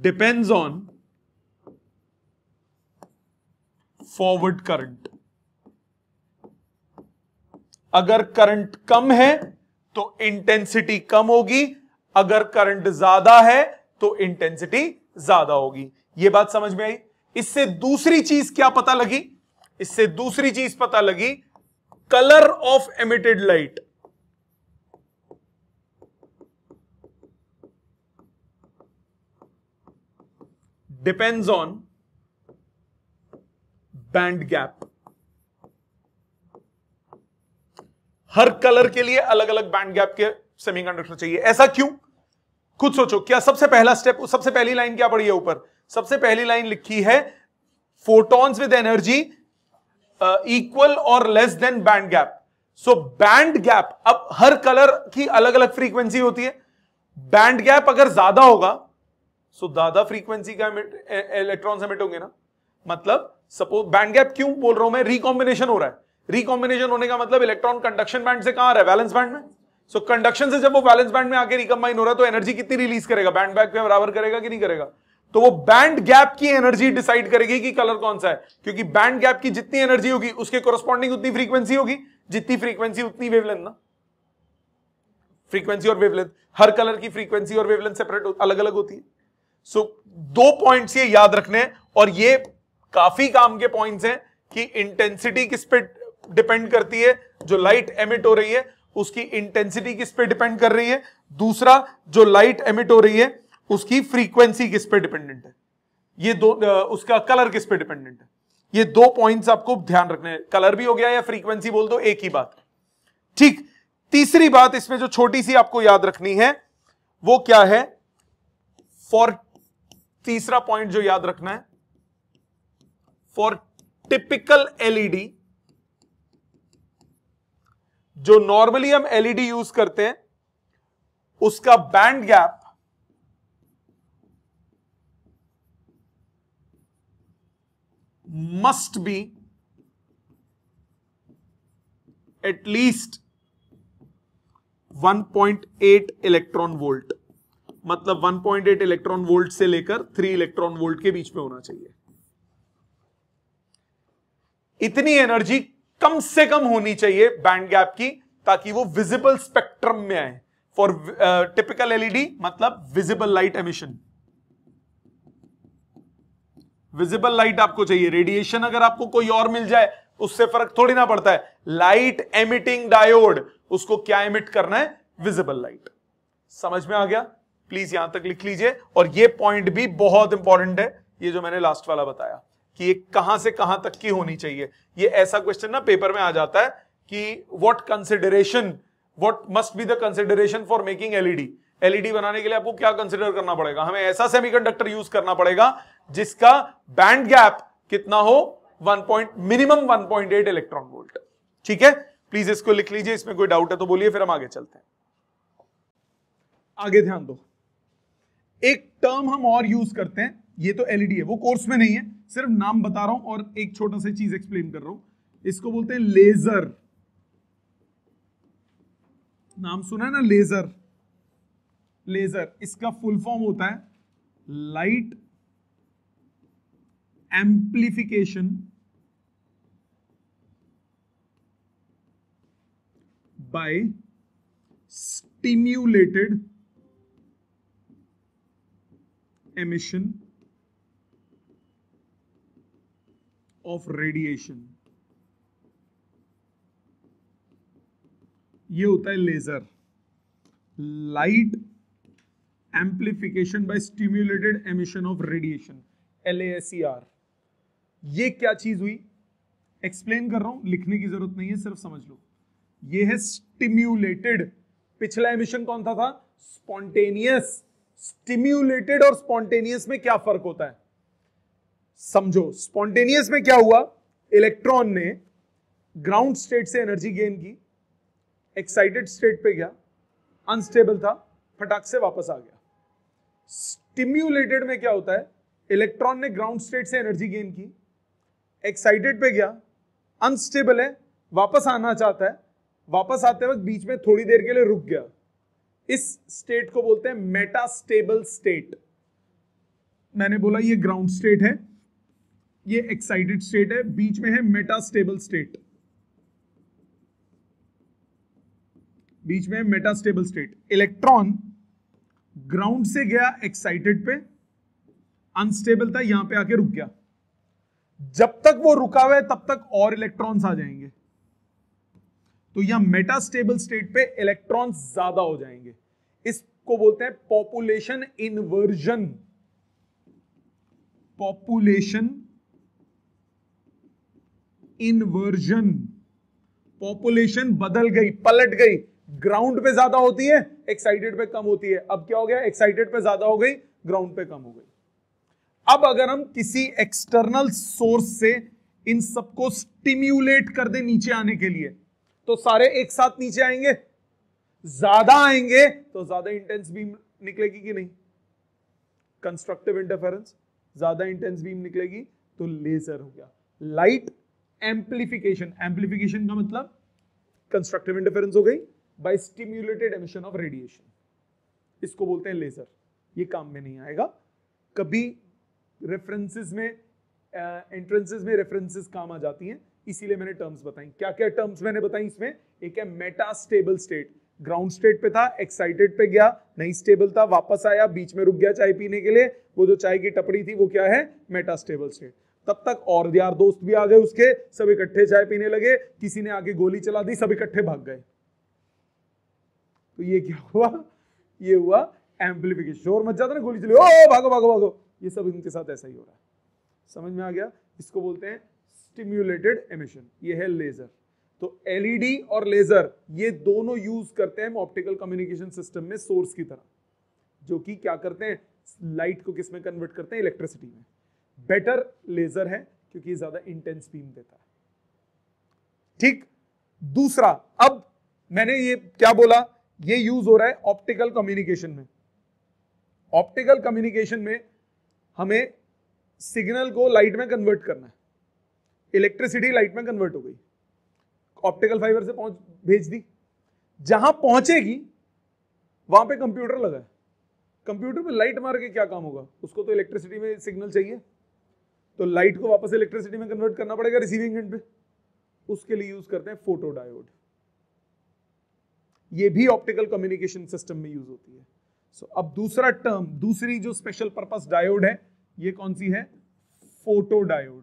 depends on forward current अगर करंट कम है तो इंटेंसिटी कम होगी अगर करंट ज्यादा है तो इंटेंसिटी ज्यादा होगी यह बात समझ में आई इससे दूसरी चीज क्या पता लगी इससे दूसरी चीज पता लगी colour of emitted light depends on band gap हर कलर के लिए अलग अलग बैंड गैप के सेमीकंडक्टर चाहिए ऐसा क्यों खुद सोचो क्या सबसे पहला स्टेप सबसे पहली लाइन क्या पड़ी है ऊपर सबसे पहली लाइन लिखी है फोटॉन्स विद एनर्जी इक्वल और less than band gap so band gap अब हर कलर की अलग अलग फ्रीक्वेंसी होती है बैंड गैप अगर ज्यादा होगा सो ज्यादा फ्रीक्वेंसी का इलेक्ट्रॉन एमिट होंगे ना मतलब सपोज बैंड गैप क्यों बोल रहा हूं मैं रिकॉम्बिनेशन हो रहा है रिकॉम्बिनेशन होने का मतलब इलेक्ट्रॉन कंडक्शन बैंड से कहां आ रहा है बैलेंस बैंड में सो so, कंडक्शन से जब वो बैलेंस बैंड में आके रिकम्बाइन हो रहा है तो एनर्जी कितनी रिलीज करेगा बैंड बैक में बराबर करेगा कि नहीं करेगा तो वो बैंड गैप की एनर्जी डिसाइड करेगी कि कलर कौन सा है क्योंकि बैंड गैप की जितनी एनर्जी होगी उसके कोरस्पॉन्डिंग उतनी फ्रीक्वेंसी होगी जितनी फ्रीक्वेंसी उतनी वेवलेंथ ना फ्रीक्वेंसी और वेवलेंथ हर कलर की फ्रीक्वेंसी और वेवलेंथ सेपरेट अलग अलग होती है सो दो पॉइंट्स ये याद रखने हैं और ये काफी काम के पॉइंट्स हैं कि इंटेंसिटी किस पे डिपेंड करती है जो लाइट एमिट हो रही है उसकी इंटेंसिटी किस पे डिपेंड कर रही है दूसरा जो लाइट एमिट हो रही है उसकी फ्रीक्वेंसी किस पे डिपेंडेंट है ये दो उसका कलर किस पे डिपेंडेंट है ये दो पॉइंट्स आपको ध्यान रखने हैं कलर भी हो गया या फ्रीक्वेंसी बोल दो एक ही बात ठीक तीसरी बात इसमें जो छोटी सी आपको याद रखनी है वो क्या है फॉर तीसरा पॉइंट जो याद रखना है फॉर टिपिकल एलईडी जो नॉर्मली हम एलईडी यूज e करते हैं उसका band gap must be at least 1.8 electron volt मतलब 1.8 इलेक्ट्रॉन वोल्ट से लेकर 3 इलेक्ट्रॉन वोल्ट के बीच में होना चाहिए इतनी एनर्जी कम से कम होनी चाहिए बैंड गैप की ताकि वो विजिबल स्पेक्ट्रम में आए फॉर टिपिकल एलईडी मतलब visible light emission visible light आपको चाहिए रेडिएशन अगर आपको कोई और मिल जाए उससे फर्क थोड़ी ना पड़ता है लाइट एमिटिंग डायोड उसको क्या एमिट करना है विजिबल लाइट समझ में आ गया प्लीज यहां तक लिख लीजिए और ये पॉइंट भी बहुत इंपॉर्टेंट है ये जो मैंने लास्ट वाला बताया कि ये कहां से कहां तक की होनी चाहिए ये ऐसा क्वेश्चन ना पेपर में आ जाता है कि what consideration what must be the consideration for making LED LED बनाने के लिए आपको क्या कंसिडर करना पड़ेगा हमें ऐसा कंडक्टर यूज करना पड़ेगा जिसका बैंड गैप कितना हो one point minimum one point eight electron volt ठीक है प्लीज इसको लिख लीजिए इसमें कोई डाउट है तो बोलिए फिर हम आगे चलते हैं आगे ध्यान दो एक टर्म हम और यूज करते हैं ये तो एलईडी e है वो कोर्स में नहीं है सिर्फ नाम बता रहा हूं और एक छोटा सा चीज एक्सप्लेन कर रहा हूं इसको बोलते हैं लेजर नाम सुना है ना लेजर लेजर इसका फुल फॉर्म होता है light amplification by stimulated emission of radiation ये होता है laser light amplification by stimulated emission of radiation L ये क्या चीज हुई एक्सप्लेन कर रहा हूं लिखने की जरूरत नहीं है सिर्फ समझ लो ये है स्टिम्युलेटेड पिछला एमिशन कौन था था स्पॉन्टेनियस स्टिम्यूलेटेड और स्पॉन्टेनियस में क्या फर्क होता है समझो स्पॉन्टेनियस में क्या हुआ इलेक्ट्रॉन ने ग्राउंड स्टेट से एनर्जी गेन की एक्साइटेड स्टेट पे गया अनस्टेबल था फटाक से वापस आ गया स्टिम्यूलेटेड में क्या होता है इलेक्ट्रॉन ने ग्राउंड स्टेट से एनर्जी गेन की एक्साइटेड पे गया अनस्टेबल है वापस आना चाहता है वापस आते वक्त बीच में थोड़ी देर के लिए रुक गया इस स्टेट को बोलते हैं मेटास्टेबल स्टेट मैंने बोला ये ग्राउंड स्टेट है ये एक्साइटेड स्टेट है बीच में है मेटा स्टेबल स्टेट बीच में metastable state electron ground से गया एक्साइटेड पे अनस्टेबल था यहां पे आके रुक गया जब तक वो रुका हुआ है तब तक और इलेक्ट्रॉन्स आ जाएंगे तो यहां मेटास्टेबल स्टेट पे इलेक्ट्रॉन ज्यादा हो जाएंगे इसको बोलते हैं population inversion population inversion population बदल गई पलट गई ग्राउंड पे ज्यादा होती है एक्साइटेड पे कम होती है अब क्या हो गया एक्साइटेड पे ज्यादा हो गई ग्राउंड पे कम हो गई अब अगर हम किसी एक्सटर्नल सोर्स से इन सबको स्टिम्यूलेट कर दे नीचे आने के लिए तो सारे एक साथ नीचे आएंगे ज्यादा आएंगे तो ज्यादा इंटेंस बीम निकलेगी कि नहीं कंस्ट्रक्टिव इंटरफेरेंस ज्यादा इंटेंस बीम निकलेगी तो लेजर हो गया लाइट एम्प्लीफिकेशन एम्प्लीफिकेशन का मतलब कंस्ट्रक्टिव इंटरफेरेंस हो गई by stimulated emission of radiation इसको बोलते हैं लेजर ये काम में नहीं आएगा कभी रेफरेंसेस में एंट्रेंसेस uh, में रेफरेंसेस काम आ जाती हैं इसीलिए मैंने टर्म्स बताई क्या क्या टर्म्स मैंने बताई इसमें एक है metastable state ground state पे था एक्साइटेड पे गया नहीं स्टेबल था वापस आया बीच में रुक गया चाय पीने के लिए वो जो चाय की टपड़ी थी वो क्या है मेटा स्टेबल स्टेट तब तक और यार दोस्त भी आ गए उसके सब इकट्ठे चाय पीने लगे किसी ने आगे गोली चला दी सब इकट्ठे भाग गए तो ये क्या हुआ ये हुआ एम्पलीफिकेशन शोर मच जाता ना गोली चली ओ भागो भागो भागो ये सब इनके साथ ऐसा ही हो रहा है समझ में आ गया इसको बोलते हैं स्टिम्यूलेटेड एमिशन ये है लेजर तो एलईडी e और लेजर ये दोनों यूज करते हैं ऑप्टिकल कम्युनिकेशन सिस्टम में सोर्स की तरह जो कि क्या करते हैं लाइट को किसमें कन्वर्ट करते हैं इलेक्ट्रिसिटी में बेटर लेजर है क्योंकि ज्यादा इंटेंस बीम देता है ठीक दूसरा अब मैंने ये क्या बोला ये यूज हो रहा है ऑप्टिकल कम्युनिकेशन में ऑप्टिकल कम्युनिकेशन में हमें सिग्नल को लाइट में कन्वर्ट करना है इलेक्ट्रिसिटी लाइट में कन्वर्ट हो गई ऑप्टिकल फाइबर से पहुंच भेज दी जहां पहुंचेगी वहां पे कंप्यूटर लगा है कंप्यूटर पे लाइट मार के क्या काम होगा उसको तो इलेक्ट्रिसिटी में सिग्नल चाहिए तो लाइट को वापस इलेक्ट्रिसिटी में कन्वर्ट करना पड़ेगा रिसीविंग एंड पे उसके लिए यूज करते हैं फोटो डायोड ये भी ऑप्टिकल कम्युनिकेशन सिस्टम में यूज होती है सो so, अब दूसरा टर्म दूसरी जो स्पेशल पर्पस डायोड है ये कौन सी है photodiode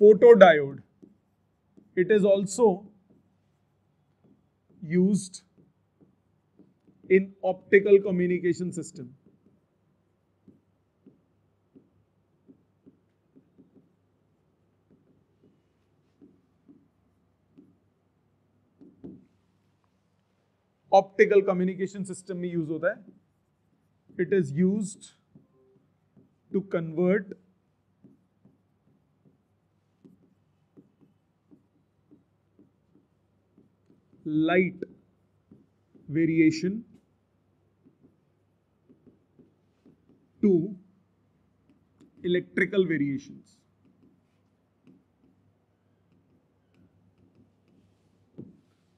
photodiode. It is also used in optical communication system. Optical communication system use hota It is used to convert light variation to electrical variations.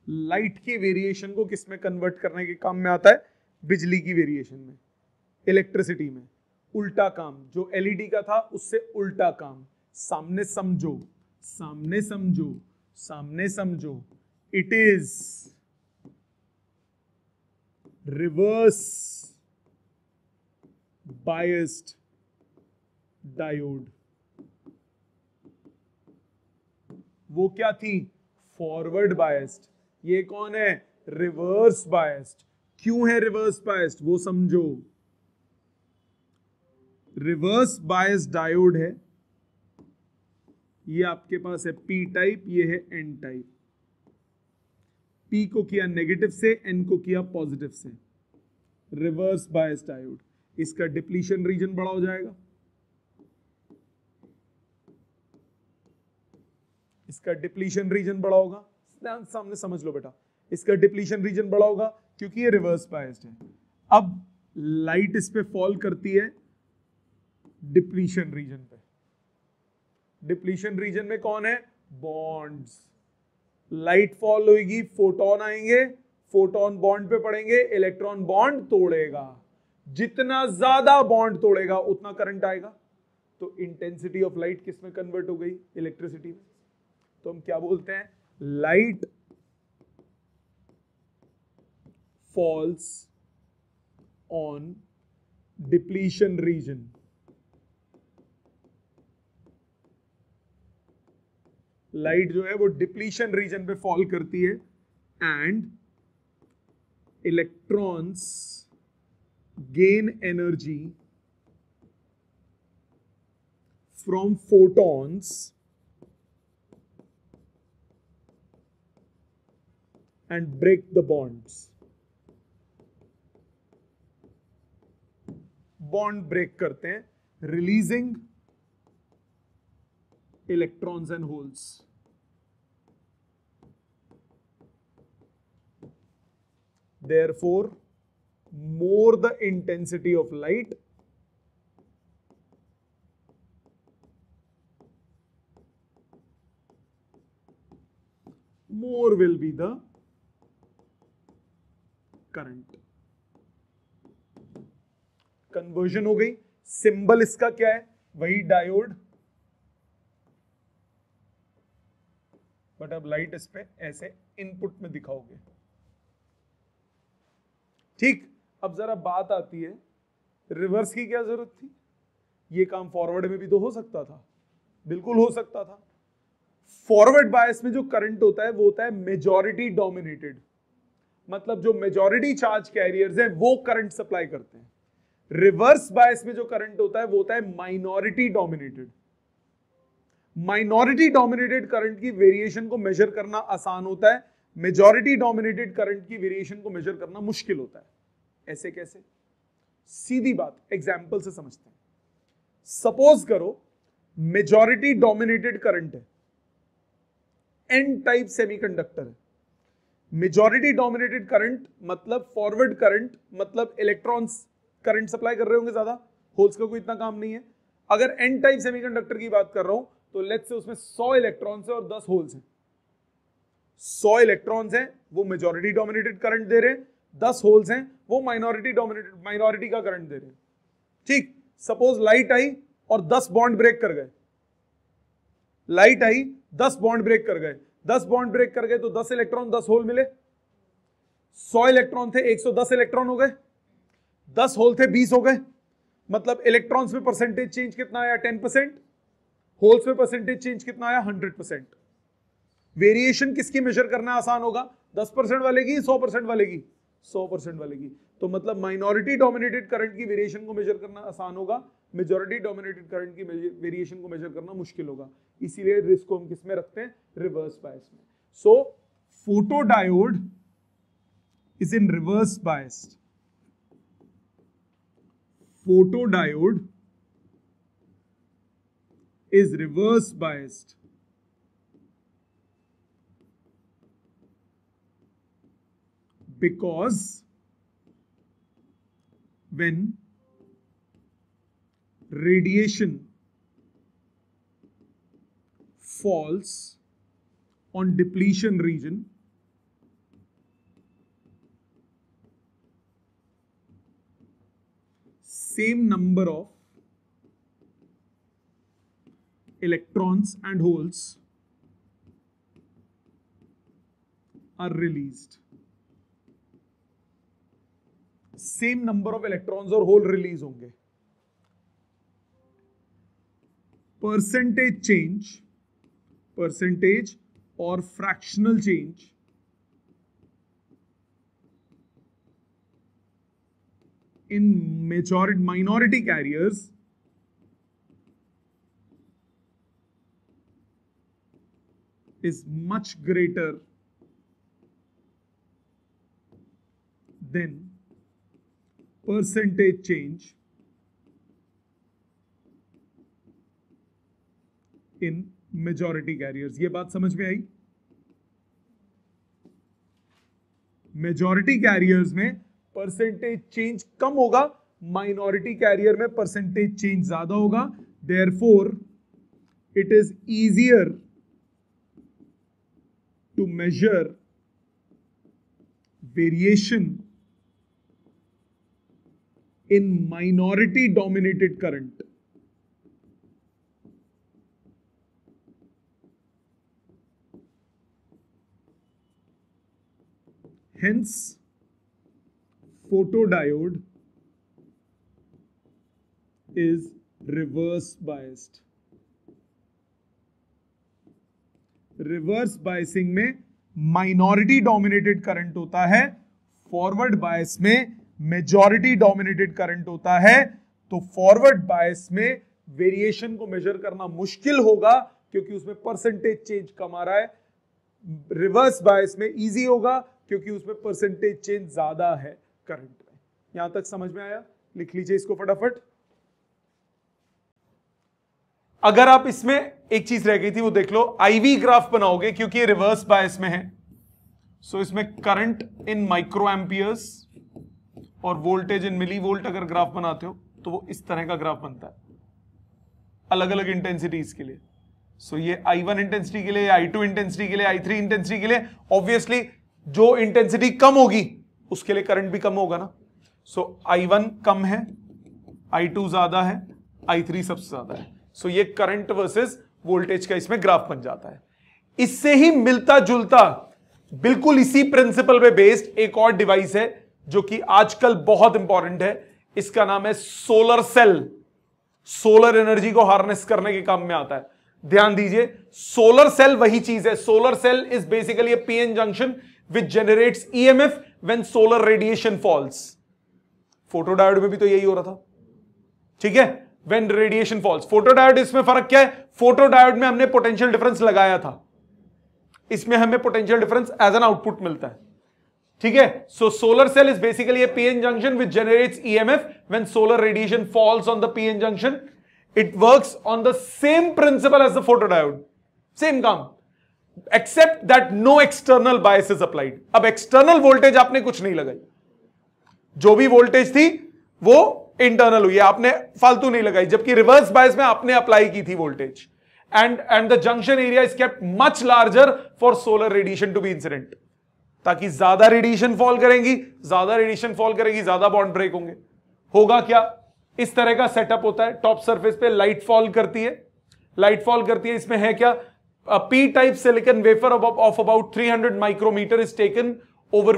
Light के वेरिएशन को किसमें कन्वर्ट करने के काम में आता है बिजली की वेरिएशन में इलेक्ट्रिसिटी में उल्टा काम जो एलईडी का था उससे उल्टा काम सामने समझो सामने समझो सामने समझो it is reverse biased diode वो क्या थी फॉरवर्ड बायस्ड ये कौन है रिवर्स बायस्ड क्यों है रिवर्स बायस्ड वो समझो रिवर्स बायस डायोड है ये आपके पास है पी टाइप ये है एन टाइप पी को किया नेगेटिव से एन को किया पॉजिटिव से रिवर्स बायस डायोड इसका डिप्लीशन रीजन बड़ा हो जाएगा इसका डिप्लीशन रीजन बड़ा होगा ध्यान सामने समझ लो बेटा इसका डिप्लीशन रीजन बड़ा होगा क्योंकि ये रिवर्स बायस्ड है अब लाइट इस पे फॉल करती है डिप्लीशन रीजन पे डिप्लीशन रीजन में कौन है बॉन्ड्स लाइट फॉल होगी फोटोन आएंगे फोटोन बॉन्ड पे पड़ेंगे इलेक्ट्रॉन बॉन्ड तोड़ेगा जितना ज्यादा बॉन्ड तोड़ेगा उतना करंट आएगा तो इंटेंसिटी ऑफ लाइट किस में कन्वर्ट हो गई इलेक्ट्रिसिटी में तो हम क्या बोलते हैं light falls on depletion region light जो है वो डिप्लीशन रीजन पे फॉल करती है and electrons gain energy from photons and break the bonds bond break करते हैं releasing electrons and holes therefore more the intensity of light more will be the current conversion हो गई सिंबल इसका क्या है वही डायोड बट अब लाइट इस पे ऐसे इनपुट में दिखाओगे ठीक अब जरा बात आती है रिवर्स की क्या जरूरत थी ये काम फॉरवर्ड में भी तो हो सकता था बिल्कुल हो सकता था फॉरवर्ड बायस में जो करंट होता है वो होता है मेजॉरिटी डोमिनेटेड मतलब जो मेजॉरिटी चार्ज कैरियर्स हैं वो करंट सप्लाई करते हैं रिवर्स बायस में जो करंट होता है वो होता है minority dominated minority dominated current की वेरिएशन को मेजर करना आसान होता है मेजॉरिटी डोमिनेटेड करंट की वेरिएशन को मेजर करना मुश्किल होता है ऐसे कैसे सीधी बात एग्जाम्पल से समझते हैं सपोज करो मेजॉरिटी डोमिनेटेड करंट है एन टाइप सेमीकंडक्टर है मेजॉरिटी डोमिनेटेड करंट मतलब फॉरवर्ड करंट मतलब इलेक्ट्रॉन्स करंट सप्लाई कर रहे होंगे ज्यादा होल्स का कोई इतना काम नहीं है अगर एन टाइप सेमीकंडक्टर की बात कर रहा हूं तो लेट्स से उसमें 100 इलेक्ट्रॉन्स है और 10 होल्स हैं सौ इलेक्ट्रॉन्स हैं वो मेजोरिटी डोमिनेटेड करंट दे रहे हैं दस होल्स हैं वो माइनॉरिटी डोमिनेटेड माइनॉरिटी का करंट दे रहे हैं ठीक सपोज लाइट आई और दस बॉन्ड ब्रेक कर गए लाइट आई दस बॉन्ड ब्रेक कर गए दस बॉन्ड ब्रेक कर गए तो दस इलेक्ट्रॉन दस होल मिले सौ इलेक्ट्रॉन थे एक सौ दस इलेक्ट्रॉन हो गए दस होल थे बीस हो गए मतलब इलेक्ट्रॉन्स में परसेंटेज चेंज कितना आया टेन परसेंट होल्स में परसेंटेज चेंज कितना आया हंड्रेड परसेंट वेरिएशन किसकी मेजर करना आसान होगा दस परसेंट वाले की सौ परसेंट वाले की सौ परसेंट वाले की तो मतलब माइनॉरिटी डोमिनेटेड करंट की वेरिएशन को मेजर करना आसान होगा मेजोरिटी डोमिनेटेड करंट की वेरिएशन को मेजर करना मुश्किल होगा इसीलिए रिस्क को हम किस में रखते हैं रिवर्स बायस में so photodiode is in reverse biased photodiode reverse reverse because when radiation falls on depletion region same number of electrons and holes are released same number of electrons और होल रिलीज होंगे परसेंटेज चेंज परसेंटेज और fractional change in majority minority carriers is much greater than percentage change in majority carriers ये बात समझ में आई मेजॉरिटी कैरियर्स में परसेंटेज चेंज कम होगा माइनॉरिटी कैरियर में परसेंटेज चेंज ज्यादा होगा therefore it is easier to measure variation in minority dominated current. Hence, photodiode is reverse biased. रिवर्स बायसिंग में माइनॉरिटी डोमिनेटेड करंट होता है फॉरवर्ड बायस में मेजॉरिटी डोमिनेटेड करंट होता है तो फॉरवर्ड बायस में वेरिएशन को मेजर करना मुश्किल होगा क्योंकि उसमें परसेंटेज चेंज कम आ रहा है रिवर्स बायस में इजी होगा क्योंकि उसमें परसेंटेज चेंज ज्यादा है करंट में यहां तक समझ में आया लिख लीजिए इसको फटाफट अगर आप इसमें एक चीज रह गई थी वो देख लो आईवी ग्राफ बनाओगे क्योंकि रिवर्स बायस में है सो so, इसमें करंट इन माइक्रो एम्पियर्स और वोल्टेज इन मिली वोल्ट अगर ग्राफ बनाते हो तो वो इस तरह का ग्राफ बनता है अलग अलग इंटेंसिटीज के लिए सो so, ये आई वन इंटेंसिटी के लिए आई टू इंटेंसिटी के लिए आई थ्री इंटेंसिटी के लिए ऑब्वियसली जो इंटेंसिटी कम होगी उसके लिए करंट भी कम होगा ना सो आई वन कम है आई टू ज्यादा है आई थ्री सबसे ज्यादा है सो so, ये करंट वर्सेस वोल्टेज का इसमें ग्राफ बन जाता है इससे ही मिलता जुलता बिल्कुल इसी प्रिंसिपल पे बेस्ड एक और डिवाइस है जो कि आजकल बहुत इंपॉर्टेंट है इसका नाम है सोलर सेल सोलर एनर्जी को हार्नेस करने के काम में आता है ध्यान दीजिए सोलर सेल वही चीज है solar cell is basically a PN junction which generates EMF when solar radiation falls photodiode में भी तो यही हो रहा था ठीक है व्हेन रेडिएशन फॉल्स फोटोडायोड इसमें फर्क क्या है फोटोडायोड में हमने पोटेंशियल डिफरेंस लगाया था इसमें हमें potential difference as an output मिलता है ठीक है so solar cell is basically a PN junction which generates EMF when solar radiation falls on the PN junction it works on the same principle as the photodiode same काम except that no external bias is applied अब एक्सटर्नल वोल्टेज आपने कुछ नहीं लगाई जो भी वोल्टेज थी वो इंटरनल हुई आपने फालतू नहीं लगाई जबकि रिवर्स बायस में आपने अप्लाई की थी voltage and and the junction area is kept much larger for solar radiation to be incident ताकि ज्यादा रेडिएशन फॉल करेंगी ज्यादा रेडिएशन फॉल करेगी ज्यादा बॉन्ड ब्रेक होंगे होगा क्या इस तरह का सेटअप होता है टॉप सरफेस पे लाइट फॉल करती है लाइट फॉल करती है इसमें है क्या P type silicon wafer of about 300 micrometre is taken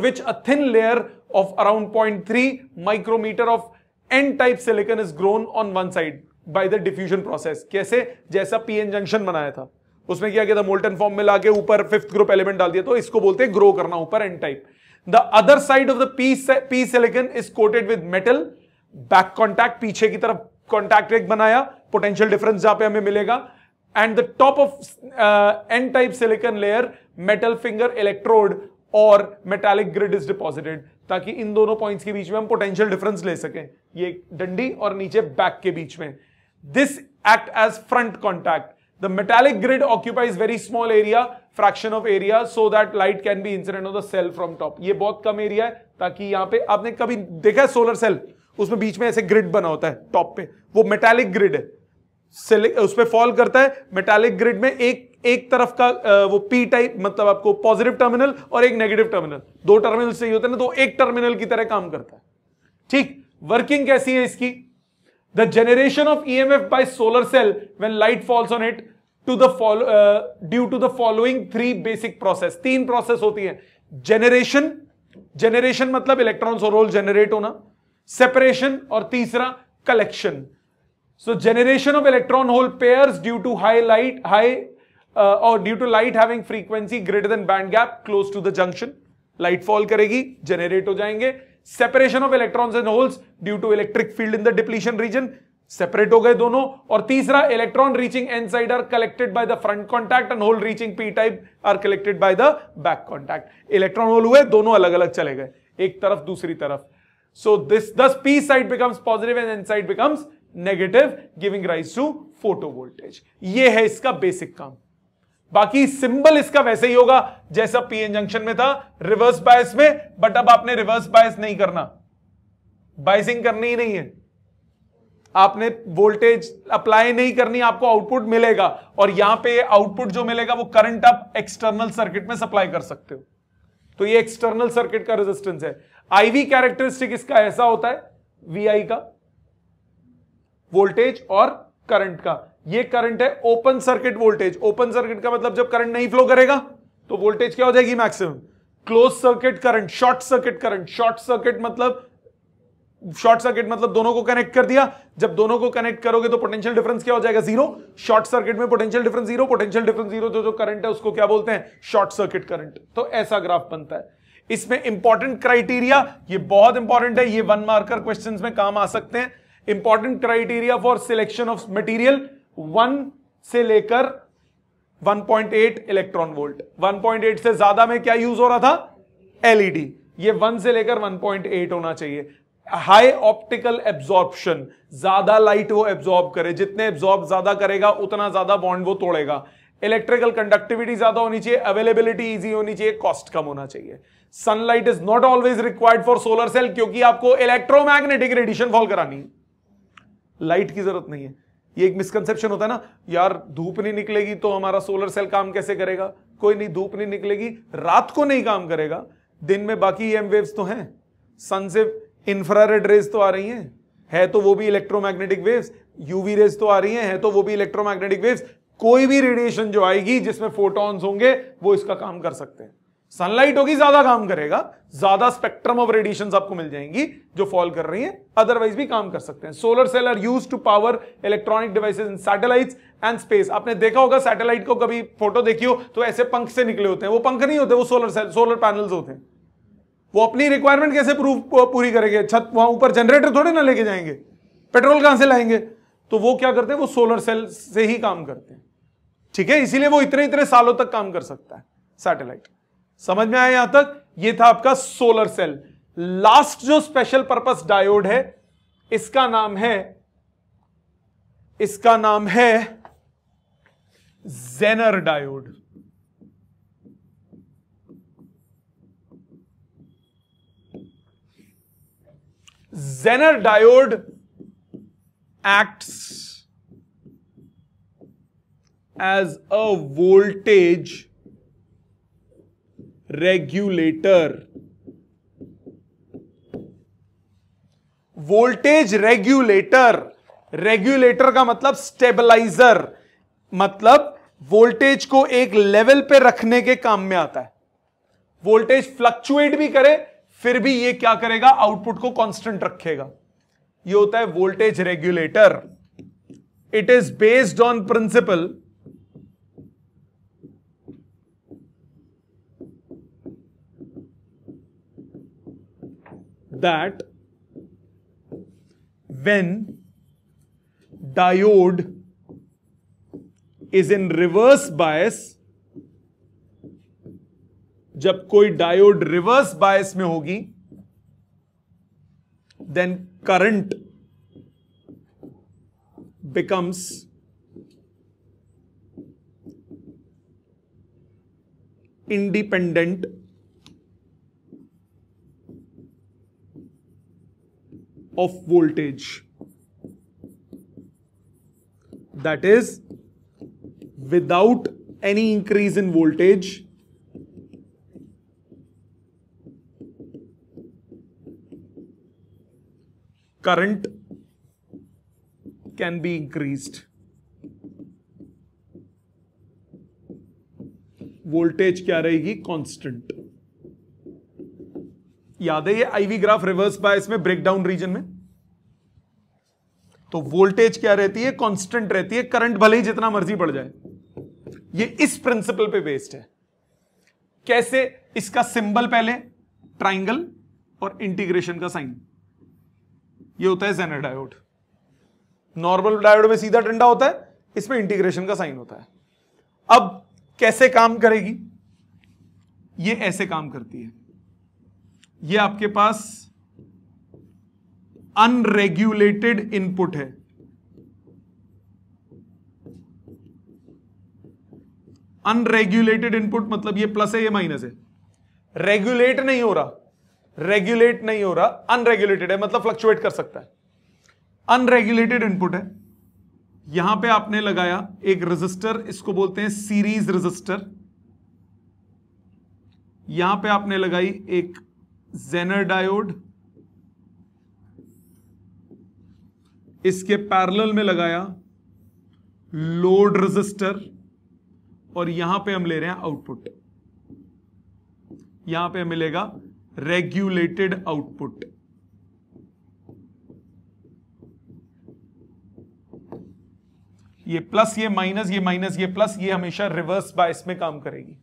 which a a layer of around point 0.3 micrometre of N type silicon is grown on one side by the diffusion process कैसे जैसा पीएन जंक्शन बनाया था उसमें क्या किया था मोल्टन फॉर्म में लाके ऊपर फिफ्थ ग्रुप एलिमेंट डाल दिया तो इसको बोलते हैं ग्रो करना ऊपर N type the other side of the P P silicon is coated with metal back contact पीछे की तरफ कॉन्टैक्ट एक बनाया पोटेंशियल डिफरेंस जहां पे हमें मिलेगा and the top of N type silicon layer metal finger electrode और मेटालिक ग्रिड इज डिपॉजिटेड ताकि इन दोनों पॉइंट्स के बीच में हम पोटेंशियल डिफरेंस ले सकें ये डंडी और नीचे बैक के बीच में this act as front contact The metallic grid occupies very small area, fraction of area, so that light can be incident on the cell from top. ये बहुत कम एरिया है ताकि यहाँ पे आपने कभी देखा है सोलर सेल उसमें बीच में ऐसे ग्रिड बना होता है टॉप पे वो मेटालिक ग्रिड है सेल उस पर फॉल करता है मेटालिक ग्रिड में एक एक तरफ का वो पी टाइप मतलब आपको पॉजिटिव टर्मिनल और एक नेगेटिव टर्मिनल दो टर्मिनल चाहिए होते हैं ना तो एक टर्मिनल की तरह काम करता है ठीक वर्किंग कैसी है इसकी the generation of EMF by solar cell when light falls on it to the follow, uh, due to the following three basic process तीन process होती हैं generation generation मतलब electrons और होल generate होना separation और तीसरा collection so generation of electron hole pairs due to high light high uh, or due to light having frequency greater than band gap close to the junction light fall करेगी generate हो जाएंगे separation of electrons and holes due to electric field in the depletion region separate हो गए दोनों और तीसरा electron reaching N side are collected by the front contact and hole reaching P type are collected by the back contact electron hole हुए दोनों अलग अलग चले गए एक तरफ दूसरी तरफ so this thus P side becomes positive and N side becomes negative giving rise to photo voltage ये है इसका बेसिक काम बाकी सिंबल इसका वैसे ही होगा जैसा पीएन जंक्शन में था रिवर्स बायस में बट अब आपने रिवर्स बायस नहीं करना बाइसिंग करनी ही नहीं है आपने वोल्टेज अप्लाई नहीं करनी आपको आउटपुट मिलेगा और यहां पे आउटपुट जो मिलेगा वो करंट आप एक्सटर्नल सर्किट में सप्लाई कर सकते हो तो ये एक्सटर्नल सर्किट का रेजिस्टेंस है आईवी कैरेक्टरिस्टिक इसका ऐसा होता है वी का वोल्टेज और करंट का ये करंट है open circuit voltage open circuit का मतलब जब करंट नहीं फ्लो करेगा तो वोल्टेज क्या हो जाएगी maximum close circuit current short circuit current short circuit मतलब शॉर्ट सर्किट मतलब दोनों को कनेक्ट कर दिया जब दोनों को कनेक्ट करोगे तो पोटेंशियल डिफरेंस क्या हो जाएगा जीरो शॉर्ट सर्किट में potential difference zero potential difference zero जो जो करंट है उसको क्या बोलते हैं शॉर्ट सर्किट करंट तो ऐसा ग्राफ बनता है इसमें इंपॉर्टेंट क्राइटेरिया ये बहुत इंपॉर्टेंट है ये वन मार्कर क्वेश्चन में काम आ सकते हैं important criteria for selection of material one से लेकर 1.8 इलेक्ट्रॉन वोल्ट 1.8 से ज्यादा में क्या यूज हो रहा था एलईडी ये 1 से लेकर 1.8 होना चाहिए हाई ऑप्टिकल एब्जॉर्प्शन ज्यादा लाइट वो एब्जॉर्ब करे जितने एब्जॉर्ब ज्यादा करेगा उतना ज्यादा बॉन्ड वो तोड़ेगा इलेक्ट्रिकल कंडक्टिविटी ज्यादा होनी चाहिए अवेलेबिलिटी इजी होनी चाहिए कॉस्ट कम होना चाहिए sunlight is not always required for solar cell क्योंकि आपको इलेक्ट्रोमैग्नेटिक रेडिएशन फॉल करानी है लाइट की जरूरत नहीं है ये एक मिसकंसेप्शन होता है ना यार धूप नहीं निकलेगी तो हमारा सोलर सेल काम कैसे करेगा कोई नहीं धूप नहीं निकलेगी रात को नहीं काम करेगा दिन में बाकी एम e वेव्स तो हैं सन से इंफ्रारेड रेज तो आ रही हैं है तो वो भी इलेक्ट्रोमैग्नेटिक वेव्स यूवी रेज तो आ रही हैं है तो वो भी इलेक्ट्रोमैग्नेटिक वेव्स कोई भी रेडिएशन जो आएगी जिसमें फोटॉन्स होंगे वो इसका काम कर सकते हैं सनलाइट होगी ज्यादा काम करेगा ज्यादा स्पेक्ट्रम ऑफ रेडिएशन आपको मिल जाएंगी जो फॉल कर रही हैं अदरवाइज भी काम कर सकते हैं solar cell are use to power electronic devices in satellites and space आपने देखा होगा सैटेलाइट को कभी फोटो देखी हो तो ऐसे पंख से निकले होते हैं वो पंख नहीं होते वो सोलर सेल सोलर पैनल होते हैं वो अपनी रिक्वायरमेंट कैसे प्रूफ पूरी करेंगे छत वहां ऊपर जनरेटर थोड़े ना लेके जाएंगे पेट्रोल कहां से लाएंगे तो वो क्या करते हैं वो सोलर सेल से ही काम करते हैं ठीक है इसीलिए वो इतने इतने सालों तक काम कर सकता है सैटेलाइट समझ में आया यहां तक ये था आपका सोलर सेल लास्ट जो स्पेशल पर्पस डायोड है इसका नाम है इसका नाम है Zener diode Zener diode acts as a voltage regulator voltage regulator regulator का मतलब स्टेबलाइजर मतलब वोल्टेज को एक लेवल पे रखने के काम में आता है वोल्टेज फ्लक्चुएट भी करे फिर भी ये क्या करेगा आउटपुट को कांस्टेंट रखेगा ये होता है voltage regulator it is based on principle that when diode is in reverse bias जब कोई डायोड रिवर्स बायस में होगी then current becomes independent of voltage that is without any increase in voltage current can be increased voltage क्या रहेगी कांस्टेंट याद है ये आईवी ग्राफ रिवर्स बायस में ब्रेकडाउन रीजन में तो वोल्टेज क्या रहती है कांस्टेंट रहती है करंट भले ही जितना मर्जी बढ़ जाए ये इस प्रिंसिपल पे बेस्ड है कैसे इसका सिंबल पहले ट्राइंगल और इंटीग्रेशन का साइन ये होता है जेनर डायोड नॉर्मल डायोड में सीधा डंडा होता है इसमें इंटीग्रेशन का साइन होता है अब कैसे काम करेगी ये ऐसे काम करती है ये आपके पास अनरेग्युलेटेड इनपुट है अनरेग्युलेटेड इनपुट मतलब ये प्लस है ये माइनस है रेगुलेट नहीं हो रहा रेगुलेट नहीं हो रहा अनरेग्युलेटेड है मतलब फ्लक्चुएट कर सकता है अनरेग्युलेटेड इनपुट है यहां पे आपने लगाया एक रजिस्टर इसको बोलते हैं सीरीज रजिस्टर यहां पे आपने लगाई एक जेनर डायोड इसके पैरेलल में लगाया लोड रेजिस्टर और यहां पे हम ले रहे हैं आउटपुट यहां पे मिलेगा रेगुलेटेड आउटपुट ये प्लस ये माइनस ये माइनस ये प्लस ये हमेशा रिवर्स बायस में काम करेगी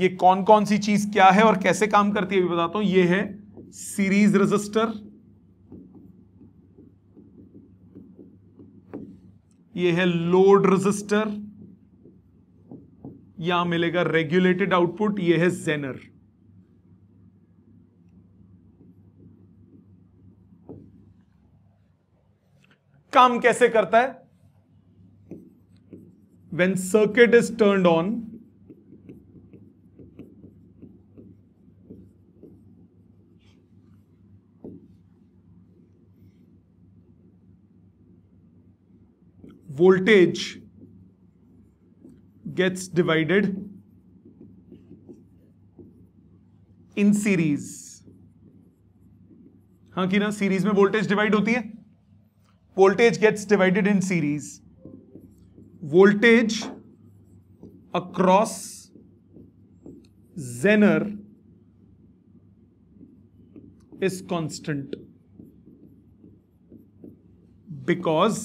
ये कौन कौन सी चीज क्या है और कैसे काम करती है भी बताता हूं ये है सीरीज रजिस्टर ये है लोड रजिस्टर यहां मिलेगा रेगुलेटेड आउटपुट ये है जेनर काम कैसे करता है when circuit is turn on voltage gets divided in series हाँ कि ना सीरीज में वोल्टेज डिवाइड होती है voltage gets divided in series voltage across Zener is constant because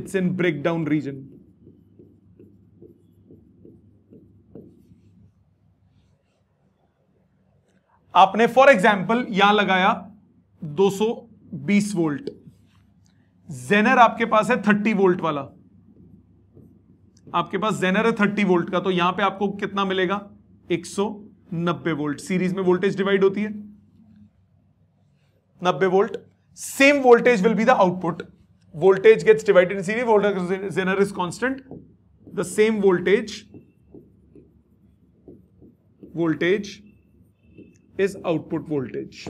it's in breakdown region. आपने फॉर एग्जाम्पल यहां लगाया 220 वोल्ट जेनर आपके पास है 30 वोल्ट वाला आपके पास जेनर है 30 वोल्ट का तो यहां पे आपको कितना मिलेगा 190 वोल्ट सीरीज में वोल्टेज डिवाइड होती है 90 volt same voltage will be the output voltage gets divided in series, voltage zener is constant. The same voltage, voltage is output voltage.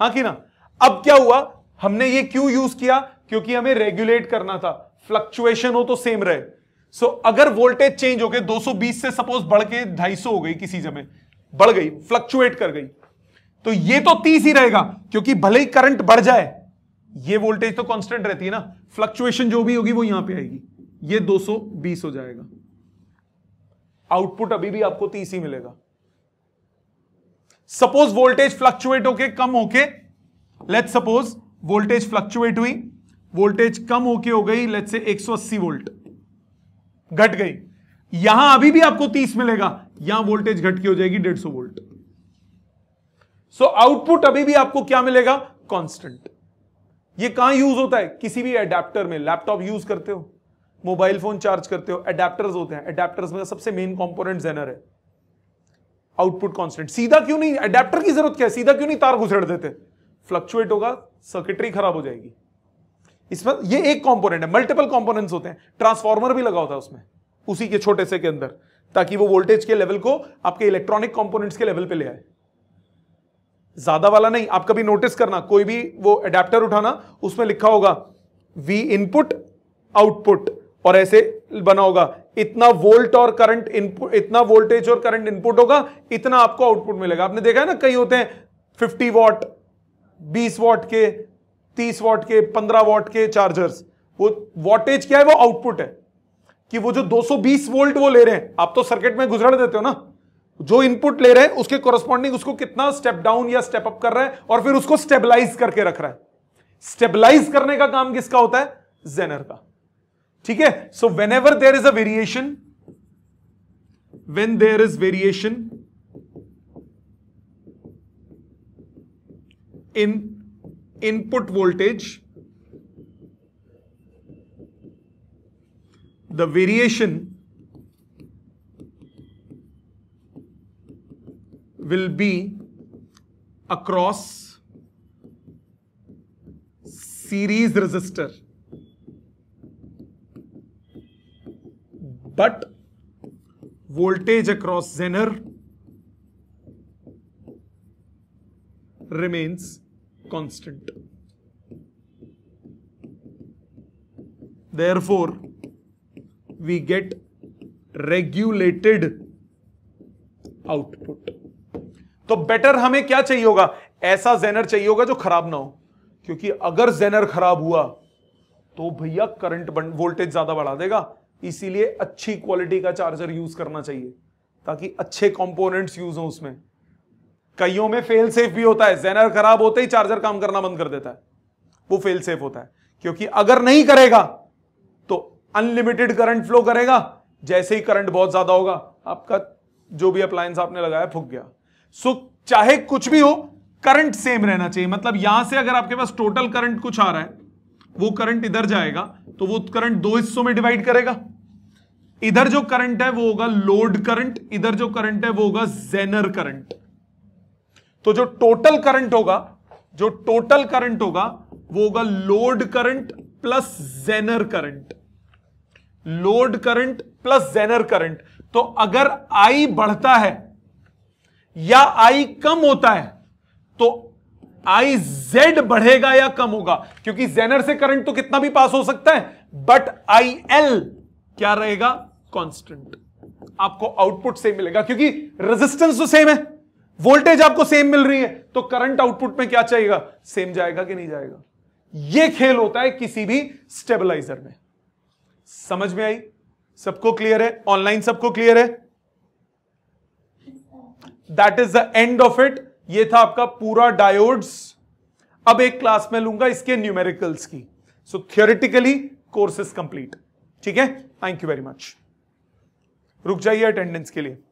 हाँ कि ना अब क्या हुआ हमने ये क्यों यूज किया क्योंकि हमें रेगुलेट करना था फ्लक्चुएशन हो तो सेम रहे सो so, अगर वोल्टेज चेंज हो गए 220 से सपोज बढ़ के 250 हो गई किसी समय बढ़ गई फ्लक्चुएट कर गई तो ये तो 30 ही रहेगा क्योंकि भले ही करंट बढ़ जाए ये वोल्टेज तो कांस्टेंट रहती है ना फ्लक्चुएशन जो भी होगी वो यहां पे आएगी ये 220 हो जाएगा आउटपुट अभी भी आपको 30 ही मिलेगा सपोज वोल्टेज फ्लक्चुएट होके कम होके लेट सपोज वोल्टेज फ्लक्चुएट हुई वोल्टेज कम होके हो गई लेट से 180 वोल्ट घट गई यहां अभी भी आपको 30 मिलेगा यहां वोल्टेज घट के हो जाएगी 150 वोल्ट सो so, आउटपुट अभी भी आपको क्या मिलेगा कॉन्स्टेंट ये कहां यूज होता है किसी भी एडेप्टर में लैपटॉप यूज करते हो मोबाइल फोन चार्ज करते हो एडेप्टर्स होते हैं एडेप्टर्स में सबसे मेन कॉम्पोनेंट जेनर है आउटपुट कॉन्स्टेंट सीधा क्यों नहीं एडेप्टर की जरूरत क्या है सीधा क्यों नहीं तार घुसेड़ देते फ्लक्चुएट होगा सर्किटरी खराब हो जाएगी इसमें ये एक कंपोनेंट है मल्टीपल कंपोनेंट्स होते हैं ट्रांसफार्मर भी लगा होता है उसमें उसी के छोटे से के अंदर ताकि वो वोल्टेज के लेवल को आपके इलेक्ट्रॉनिक कंपोनेंट्स के लेवल पे ले आए ज्यादा वाला नहीं आप कभी नोटिस करना कोई भी वो अडेप्टर उठाना उसमें लिखा होगा वी इनपुट आउटपुट और ऐसे बना होगा इतना वोल्ट और करंट इनपुट इतना वोल्टेज और करंट इनपुट होगा इतना आपको आउटपुट मिलेगा आपने देखा है ना कई होते हैं 50 वॉट 20 वॉट के 30 वॉट के 15 वॉट के चार्जर्स वो वोल्टेज क्या है वो आउटपुट है कि वो जो 220 वोल्ट वो ले रहे हैं आप तो सर्किट में गुजर देते हो ना जो इनपुट ले रहे हैं उसके कोरस्पॉन्डिंग उसको कितना स्टेप डाउन या स्टेप अप कर रहा है और फिर उसको स्टेबलाइज करके रख रहा है स्टेबलाइज करने का काम किसका होता है जेनर का ठीक है so whenever there is a variation when there is variation in input voltage the variation will be across series resistor. But voltage across Zener remains constant. Therefore, we get regulated output. तो बेटर हमें क्या चाहिए होगा ऐसा जेनर चाहिए होगा जो खराब ना हो क्योंकि अगर जेनर खराब हुआ तो भैया करंट वोल्टेज ज्यादा बढ़ा देगा इसीलिए अच्छी क्वालिटी का चार्जर यूज करना चाहिए ताकि अच्छे कंपोनेंट्स यूज हो उसमें कईयों में फेल सेफ भी होता है जेनर खराब होते ही चार्जर काम करना बंद कर देता है वो फेल सेफ होता है क्योंकि अगर नहीं करेगा तो अनलिमिटेड करंट फ्लो करेगा जैसे ही करंट बहुत ज्यादा होगा आपका जो भी अप्लायंस आपने लगाया फूक गया सो चाहे कुछ भी हो करंट सेम रहना चाहिए मतलब यहां से अगर आपके पास टोटल करंट कुछ आ रहा है वो करंट इधर जाएगा तो वो करंट दो हिस्सों में डिवाइड करेगा इधर जो करंट है वो होगा लोड करंट इधर जो करंट है वो होगा जेनर करंट तो जो टोटल करंट होगा जो टोटल करंट होगा वो होगा load current plus Zener current load current plus Zener current तो अगर आई बढ़ता है या आई कम होता है तो आई जेड बढ़ेगा या कम होगा क्योंकि जेनर से करंट तो कितना भी पास हो सकता है बट आई एल क्या रहेगा कांस्टेंट आपको आउटपुट सेम मिलेगा क्योंकि रेजिस्टेंस तो सेम है वोल्टेज आपको सेम मिल रही है तो करंट आउटपुट में क्या चाहिएगा सेम जाएगा कि नहीं जाएगा यह खेल होता है किसी भी स्टेबलाइजर में समझ में आई सबको क्लियर है ऑनलाइन सबको क्लियर है that is the end of it ये था आपका पूरा डायोड्स अब एक क्लास में लूंगा इसके न्यूमेरिकल्स की so theoretically course is complete ठीक है थैंक यू वेरी मच रुक जाइए अटेंडेंस के लिए